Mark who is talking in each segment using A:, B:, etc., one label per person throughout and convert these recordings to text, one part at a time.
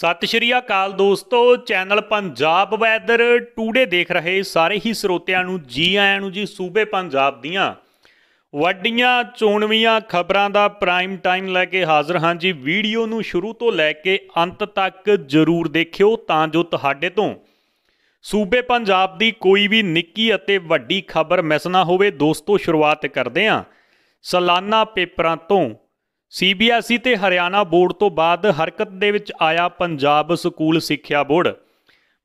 A: ਸਤਿ ਸ਼੍ਰੀ ਅਕਾਲ ਦੋਸਤੋ channel Punjab weather today ਦੇਖ ਰਹੇ ਸਾਰੇ ਹੀ ਸਰੋਤਿਆਂ ਨੂੰ ਜੀ ਆਇਆਂ ਨੂੰ ਜੀ ਸੂਬੇ ਪੰਜਾਬ ਦੀਆਂ ਵੱਡੀਆਂ ਚੋਣਵੀਆਂ ਖਬਰਾਂ ਦਾ ਪ੍ਰਾਈਮ ਟਾਈਮ ਲੈ ਕੇ ਹਾਜ਼ਰ ਹਾਂ ਜੀ ਵੀਡੀਓ ਨੂੰ ਸ਼ੁਰੂ ਤੋਂ ਲੈ ਕੇ ਅੰਤ ਤੱਕ ਜ਼ਰੂਰ ਦੇਖਿਓ ਤਾਂ ਜੋ ਤੁਹਾਡੇ ਤੋਂ ਸੂਬੇ ਪੰਜਾਬ ਦੀ ਕੋਈ ਵੀ ਨਿੱਕੀ ਅਤੇ ਵੱਡੀ ਖਬਰ ਮਿਸ ਨਾ ਹੋਵੇ ਦੋਸਤੋ ਸ਼ੁਰੂਆਤ ਕਰਦੇ ਹਾਂ ਸਾਲਾਨਾ ਪੇਪਰਾਂ ਤੋਂ ਸੀਬੀਐਸਈ e ਤੇ ਹਰਿਆਣਾ ਬੋਰਡ ਤੋਂ ਬਾਅਦ ਹਰਕਤ ਦੇ ਵਿੱਚ ਆਇਆ ਪੰਜਾਬ ਸਕੂਲ ਸਿੱਖਿਆ ਬੋਰਡ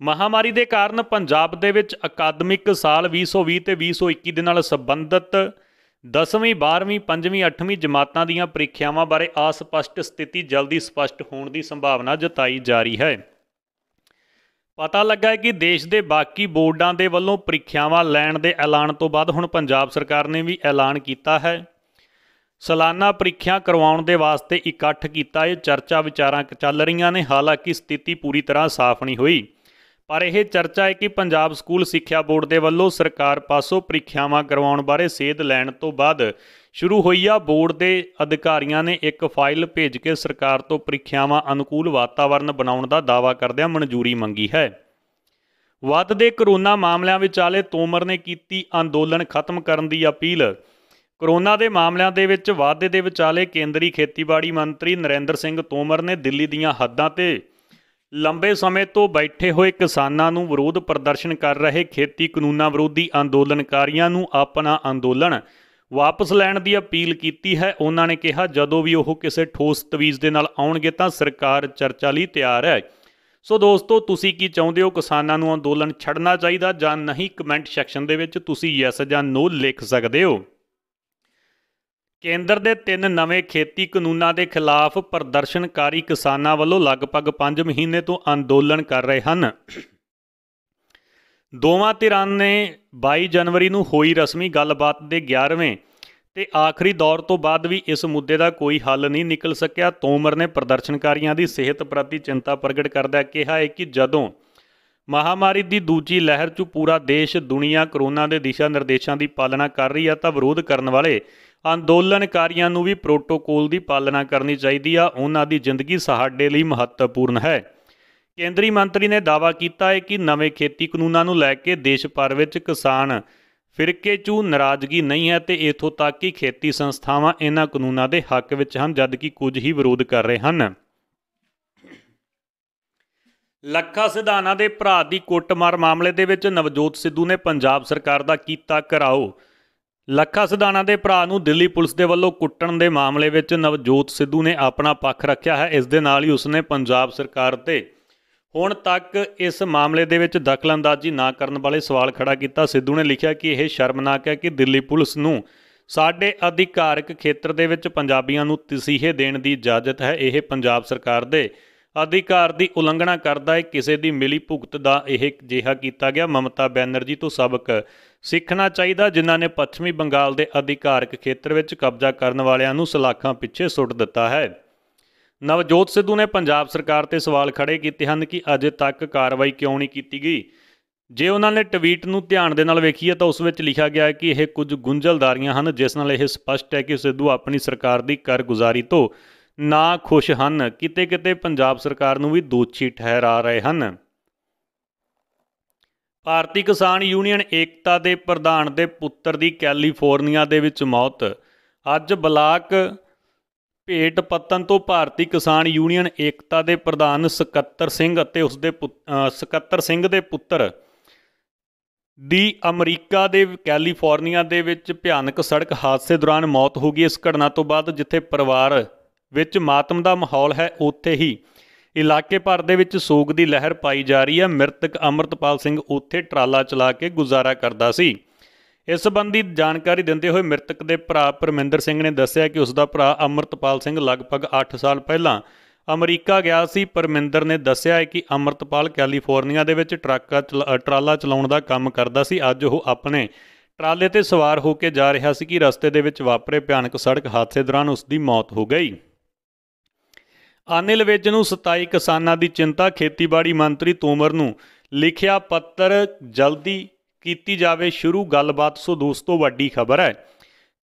A: ਮਹਾਮਾਰੀ ਦੇ ਕਾਰਨ ਪੰਜਾਬ ਦੇ ਵਿੱਚ ਅਕਾਦਮਿਕ ਸਾਲ 2020 ਤੇ 2021 ਦੇ ਨਾਲ ਸੰਬੰਧਿਤ 10ਵੀਂ 12ਵੀਂ 5ਵੀਂ 8ਵੀਂ ਜਮਾਤਾਂ ਦੀਆਂ ਪ੍ਰੀਖਿਆਵਾਂ ਬਾਰੇ ਅਸਪਸ਼ਟ ਸਥਿਤੀ ਜਲਦੀ ਸਪਸ਼ਟ ਹੋਣ ਦੀ ਸੰਭਾਵਨਾ ਜਤਾਈ ਜਾ ਰਹੀ ਹੈ ਪਤਾ ਲੱਗਾ ਹੈ ਕਿ ਦੇਸ਼ ਦੇ ਬਾਕੀ ਬੋਰਡਾਂ ਦੇ ਵੱਲੋਂ ਪ੍ਰੀਖਿਆਵਾਂ ਲੈਣ ਦੇ ਐਲਾਨ ਤੋਂ ਬਾਅਦ ਹੁਣ ਪੰਜਾਬ ਸਰਕਾਰ ਨੇ ਵੀ ਐਲਾਨ ਕੀਤਾ ਹੈ ਸਾਲਾਨਾ ਪ੍ਰੀਖਿਆ ਕਰਵਾਉਣ ਦੇ ਵਾਸਤੇ ਇਕੱਠ ਕੀਤਾ ਇਹ ਚਰਚਾ ਵਿਚਾਰਾਂ ਚੱਲ ਰਹੀਆਂ ਨੇ ਹਾਲਾਂਕਿ ਸਥਿਤੀ ਪੂਰੀ ਤਰ੍ਹਾਂ ਸਾਫ਼ ਨਹੀਂ ਹੋਈ ਪਰ ਇਹ ਚਰਚਾ ਹੈ ਕਿ ਪੰਜਾਬ ਸਕੂਲ ਸਿੱਖਿਆ ਬੋਰਡ ਦੇ ਵੱਲੋਂ ਸਰਕਾਰ ਪਾਸੋਂ ਪ੍ਰੀਖਿਆਵਾਂ ਕਰਵਾਉਣ ਬਾਰੇ ਸੇਧ ਲੈਣ ਤੋਂ ਬਾਅਦ ਸ਼ੁਰੂ ਹੋਈ ਆ ਬੋਰਡ ਦੇ ਅਧਿਕਾਰੀਆਂ ਨੇ ਇੱਕ ਫਾਈਲ ਭੇਜ ਕੇ ਸਰਕਾਰ ਤੋਂ ਪ੍ਰੀਖਿਆਵਾਂ ਅਨੁਕੂਲ ਵਾਤਾਵਰਣ ਬਣਾਉਣ ਦਾ ਦਾਅਵਾ ਕਰਦਿਆਂ ਮਨਜ਼ੂਰੀ ਮੰਗੀ ਹੈ ਵੱਧਦੇ ਕਰੋਨਾ ਮਾਮਲਿਆਂ ਵਿਚਾਲੇ ਤੋਮਰ ਨੇ ਕੀਤੀ ਅੰਦੋਲਨ ਖਤਮ ਕਰਨ ਦੀ ਅਪੀਲ ਕਰੋਨਾ ਦੇ ਮਾਮਲਿਆਂ ਦੇ ਵਿੱਚ ਵਾਧੇ ਦੇ ਵਿਚਾਲੇ ਕੇਂਦਰੀ ਖੇਤੀਬਾੜੀ ਮੰਤਰੀ ਨਰਿੰਦਰ ਸਿੰਘ ਤੋਮਰ ਨੇ ਦਿੱਲੀ ਦੀਆਂ ਹੱਦਾਂ ਤੇ ਲੰਬੇ ਸਮੇਂ ਤੋਂ ਬੈਠੇ ਹੋਏ ਕਿਸਾਨਾਂ ਨੂੰ ਵਿਰੋਧ ਪ੍ਰਦਰਸ਼ਨ ਕਰ ਰਹੇ ਖੇਤੀ ਕਾਨੂੰਨਾਂ ਵਿਰੋਧੀ ਅੰਦੋਲਨਕਾਰੀਆਂ ਨੂੰ ਆਪਣਾ ਅੰਦੋਲਨ ਵਾਪਸ ਲੈਣ ਦੀ ਅਪੀਲ ਕੀਤੀ ਹੈ ਉਹਨਾਂ ਨੇ ਕਿਹਾ ਜਦੋਂ ਵੀ ਉਹ ਕਿਸੇ ਠੋਸ ਤਵੀਜ਼ ਦੇ ਨਾਲ ਆਉਣਗੇ ਤਾਂ ਸਰਕਾਰ ਚਰਚਾ ਲਈ ਤਿਆਰ ਹੈ ਸੋ ਦੋਸਤੋ ਤੁਸੀਂ ਕੀ ਚਾਹੁੰਦੇ ਹੋ ਕਿਸਾਨਾਂ ਨੂੰ ਅੰਦੋਲਨ ਛੱਡਣਾ ਚਾਹੀਦਾ ਜਾਂ ਨਹੀਂ ਕਮੈਂਟ ਸੈਕਸ਼ਨ ਦੇ ਵਿੱਚ ਤੁਸੀਂ ਯੈਸ ਜਾਂ ਨੋ ਲਿਖ ਸਕਦੇ ਹੋ ਕੇਂਦਰ ਦੇ ਤਿੰਨ ਨਵੇਂ ਖੇਤੀ ਕਾਨੂੰਨਾਂ ਦੇ ਖਿਲਾਫ ਪ੍ਰਦਰਸ਼ਨਕਾਰੀ ਕਿਸਾਨਾਂ ਵੱਲੋਂ ਲਗਭਗ 5 ਮਹੀਨੇ ਤੋਂ ਅੰਦੋਲਨ ਕਰ ਰਹੇ ਹਨ ਦੋਵਾਂ ਧਿਰਾਂ ਨੇ 22 ਜਨਵਰੀ ਨੂੰ ਹੋਈ ਰਸਮੀ ਗੱਲਬਾਤ ਦੇ 11ਵੇਂ ਤੇ ਆਖਰੀ ਦੌਰ ਤੋਂ ਬਾਅਦ ਵੀ ਇਸ ਮੁੱਦੇ ਦਾ ਕੋਈ ਹੱਲ ਨਹੀਂ ਨਿਕਲ ਸਕਿਆ ਤੋਮਰ ਨੇ ਪ੍ਰਦਰਸ਼ਨਕਾਰੀਆਂ ਦੀ ਸਿਹਤ ਪ੍ਰਤੀ ਚਿੰਤਾ ਪ੍ਰਗਟ ਕਰਦਿਆਂ ਕਿਹਾ ਹੈ ਕਿ ਜਦੋਂ ਮਹਾਮਾਰੀ ਦੀ ਦੂਜੀ ਲਹਿਰ 'ਚ ਪੂਰਾ ਦੇਸ਼ ਦੁਨੀਆ ਕਰੋਨਾ ਦੇ ਦਿਸ਼ਾ ਨਿਰਦੇਸ਼ਾਂ ਦੀ ਪਾਲਣਾ ਕਰ ਰਹੀ ਹੈ ਤਾਂ ਵਿਰੋਧ ਕਰਨ ਵਾਲੇ ਅੰਦੋਲਨਕਾਰੀਆਂ ਨੂੰ ਵੀ ਪ੍ਰੋਟੋਕੋਲ ਦੀ ਪਾਲਣਾ ਕਰਨੀ ਚਾਹੀਦੀ ਆ ਉਹਨਾਂ ਦੀ ਜ਼ਿੰਦਗੀ ਸਾਡੇ ਲਈ ਮਹੱਤਵਪੂਰਨ ਹੈ ਕੇਂਦਰੀ ਮੰਤਰੀ ਨੇ ਦਾਅਵਾ ਕੀਤਾ ਹੈ ਕਿ ਨਵੇਂ ਖੇਤੀ ਕਾਨੂੰਨਾਂ ਨੂੰ ਲੈ ਕੇ ਦੇਸ਼ ਭਰ ਵਿੱਚ ਕਿਸਾਨ ਫਿਰਕੇ 'ਚੋਂ ਨਾਰਾਜ਼ਗੀ ਨਹੀਂ ਹੈ ਤੇ ਇਥੋਂ ਤੱਕ ਕਿ ਖੇਤੀ ਸੰਸਥਾਵਾਂ ਇਹਨਾਂ ਕਾਨੂੰਨਾਂ ਦੇ ਹੱਕ ਵਿੱਚ ਹਨ ਜਦਕਿ ਕੁਝ ਹੀ ਵਿਰੋਧ ਕਰ ਰਹੇ ਹਨ ਲੱਖਾ ਸਿਧਾਨਾ ਦੇ ਭਰਾ ਦੀ ਕੁੱਟਮਾਰ ਮਾਮਲੇ ਦੇ ਵਿੱਚ ਨਵਜੋਤ ਸਿੱਧੂ ਨੇ ਪੰਜਾਬ ਸਰਕਾਰ ਦਾ ਕੀਤਾ ਘਰਾਓ ਲੱਖਾ ਸਿਧਾਨਾ ਦੇ ਭਰਾ ਨੂੰ ਦਿੱਲੀ ਪੁਲਿਸ ਦੇ ਵੱਲੋਂ ਕੁੱਟਣ ਦੇ ਮਾਮਲੇ ਵਿੱਚ ਨਵਜੋਤ ਸਿੱਧੂ ਨੇ ਆਪਣਾ ਪੱਖ ਰੱਖਿਆ ਹੈ ਇਸ ਦੇ ਨਾਲ ਹੀ ਉਸਨੇ ਪੰਜਾਬ ਸਰਕਾਰ ਤੇ ਹੁਣ ਤੱਕ ਇਸ ਮਾਮਲੇ ਦੇ ਵਿੱਚ ਦਖਲਅੰਦਾਜ਼ੀ ਨਾ ਕਰਨ ਵਾਲੇ ਸਵਾਲ ਖੜਾ ਕੀਤਾ ਸਿੱਧੂ ਨੇ ਲਿਖਿਆ ਕਿ ਇਹ ਸ਼ਰਮਨਾਕ ਹੈ ਕਿ ਦਿੱਲੀ ਪੁਲਿਸ ਨੂੰ ਸਾਡੇ ਅਧਿਕਾਰਕ ਖੇਤਰ ਦੇ ਵਿੱਚ ਪੰਜਾਬੀਆਂ ਨੂੰ ਤਸੀਹੇ ਦੇਣ ਦੀ ਇਜਾਜ਼ਤ ਹੈ ਇਹ ਪੰਜਾਬ ਸਰਕਾਰ ਦੇ ਅਧਿਕਾਰ ਦੀ ਉਲੰਘਣਾ ਕਰਦਾ ਹੈ ਕਿਸੇ ਦੀ ਮਿਲੀ ਭੁਗਤ ਦਾ ਇਹ ਜਿਹਾ ਕੀਤਾ ਗਿਆ ਮਮਤਾ ਬੈਨਰਜੀ ਤੋਂ ਸਬਕ ਸਿੱਖਣਾ ਚਾਹੀਦਾ ਜਿਨ੍ਹਾਂ ਨੇ ਪੱਛਮੀ ਬੰਗਾਲ ਦੇ ਅਧਿਕਾਰਕ ਖੇਤਰ ਵਿੱਚ ਕਬਜ਼ਾ ਕਰਨ ਵਾਲਿਆਂ ਨੂੰ ਸਲਾਖਾਂ ਪਿੱਛੇ ਸੁੱਟ ਦਿੱਤਾ ਹੈ ਨਵਜੋਤ ਸਿੱਧੂ ਨੇ ਪੰਜਾਬ ਸਰਕਾਰ ਤੇ ਸਵਾਲ ਖੜੇ ਕੀਤੇ ਹਨ ਕਿ ਅਜੇ ਤੱਕ ਕਾਰਵਾਈ ਕਿਉਂ ਨਹੀਂ ਕੀਤੀ ਗਈ ਜੇ ਉਹਨਾਂ ਨੇ ਟਵੀਟ ਨੂੰ ਧਿਆਨ ਦੇ ਨਾਲ ਵੇਖੀਏ ਤਾਂ ਉਸ ਵਿੱਚ ਲਿਖਿਆ ਗਿਆ ਹੈ ਕਿ ਇਹ ਕੁਝ ਗੁੰਝਲਦਾਰੀਆਂ ਹਨ ਜਿਸ ਨਾਲ ਇਹ ਸਪਸ਼ਟ ਹੈ ਕਿ ਸਿੱਧੂ ਆਪਣੀ ਸਰਕਾਰ ਦੀ ਕਰਗੁਜ਼ਾਰੀ ਤੋਂ ਨਾ ਖੁਸ਼ ਹਨ ਕਿਤੇ ਕਿਤੇ ਪੰਜਾਬ ਸਰਕਾਰ ਨੂੰ ਵੀ ਦੋਸ਼ੀ ਠਹਿਰਾ ਰਹੇ ਹਨ ਭਾਰਤੀ ਕਿਸਾਨ ਯੂਨੀਅਨ ਏਕਤਾ ਦੇ ਪ੍ਰਧਾਨ ਦੇ ਪੁੱਤਰ ਦੀ ਕੈਲੀਫੋਰਨੀਆ ਦੇ ਵਿੱਚ ਮੌਤ ਅੱਜ ਬਲਾਕ ਭੇਟ ਪੱਤਨ ਤੋਂ ਭਾਰਤੀ ਕਿਸਾਨ ਯੂਨੀਅਨ ਏਕਤਾ ਦੇ ਪ੍ਰਧਾਨ ਸਕੱਤਰ ਸਿੰਘ ਅਤੇ ਉਸ ਦੇ ਸਕੱਤਰ ਸਿੰਘ ਦੇ ਪੁੱਤਰ ਦੀ ਅਮਰੀਕਾ ਦੇ ਕੈਲੀਫੋਰਨੀਆ ਦੇ ਵਿੱਚ ਭਿਆਨਕ ਸੜਕ ਹਾਦਸੇ ਦੌਰਾਨ ਮੌਤ ਹੋ ਗਈ ਇਸ ਘਟਨਾ ਤੋਂ ਬਾਅਦ ਜਿੱਥੇ ਪਰਿਵਾਰ ਵਿੱਚ ਮਾਤਮ ਦਾ ਮਾਹੌਲ ਹੈ ਉੱਥੇ ਹੀ ਇਲਾਕੇ ਭਰ ਦੇ ਵਿੱਚ ਸੋਗ ਦੀ ਲਹਿਰ ਪਾਈ ਜਾ ਰਹੀ ਹੈ ਮ੍ਰਿਤਕ ਅਮਰਤਪਾਲ ਸਿੰਘ ਉੱਥੇ ਟਰਾਲਾ ਚਲਾ ਕੇ ਗੁਜ਼ਾਰਾ ਕਰਦਾ ਸੀ ਇਸ ਸੰਬੰਧੀ ਜਾਣਕਾਰੀ ਦਿੰਦੇ ਹੋਏ ਮ੍ਰਿਤਕ ਦੇ ਭਰਾ ਪਰਮਿੰਦਰ ਸਿੰਘ ਨੇ ਦੱਸਿਆ ਕਿ ਉਸ ਦਾ ਭਰਾ ਅਮਰਤਪਾਲ ਸਿੰਘ ਲਗਭਗ 8 ਸਾਲ ਪਹਿਲਾਂ ਅਮਰੀਕਾ ਗਿਆ ਸੀ ਪਰਮਿੰਦਰ ਨੇ ਦੱਸਿਆ ਕਿ ਅਮਰਤਪਾਲ ਕੈਲੀਫੋਰਨੀਆ ਦੇ ਵਿੱਚ ਟਰੱਕ ਟਰਾਲਾ ਚਲਾਉਣ ਦਾ ਕੰਮ ਕਰਦਾ ਸੀ ਅੱਜ ਉਹ ਆਪਣੇ ਟਰਾਲੇ ਤੇ ਸਵਾਰ ਹੋ ਕੇ ਜਾ ਰਿਹਾ ਸੀ ਕਿ ਰਸਤੇ ਦੇ ਵਿੱਚ ਵਾਪਰੇ ਭਿਆਨਕ ਸੜਕ ਹਾਦਸੇ ਦੌਰਾਨ ਉਸ ਦੀ ਮੌਤ ਹੋ ਗਈ ਅਨਿਲ ਵਿੱਚ ਨੂੰ 27 ਕਿਸਾਨਾਂ ਦੀ ਚਿੰਤਾ ਖੇਤੀਬਾੜੀ ਮੰਤਰੀ ਤੋਮਰ ਨੂੰ ਲਿਖਿਆ ਪੱਤਰ ਜਲਦੀ ਕੀਤੀ ਜਾਵੇ ਸ਼ੁਰੂ ਗੱਲਬਾਤ ਸੋ ਦੋਸਤੋ ਵੱਡੀ ਖਬਰ ਹੈ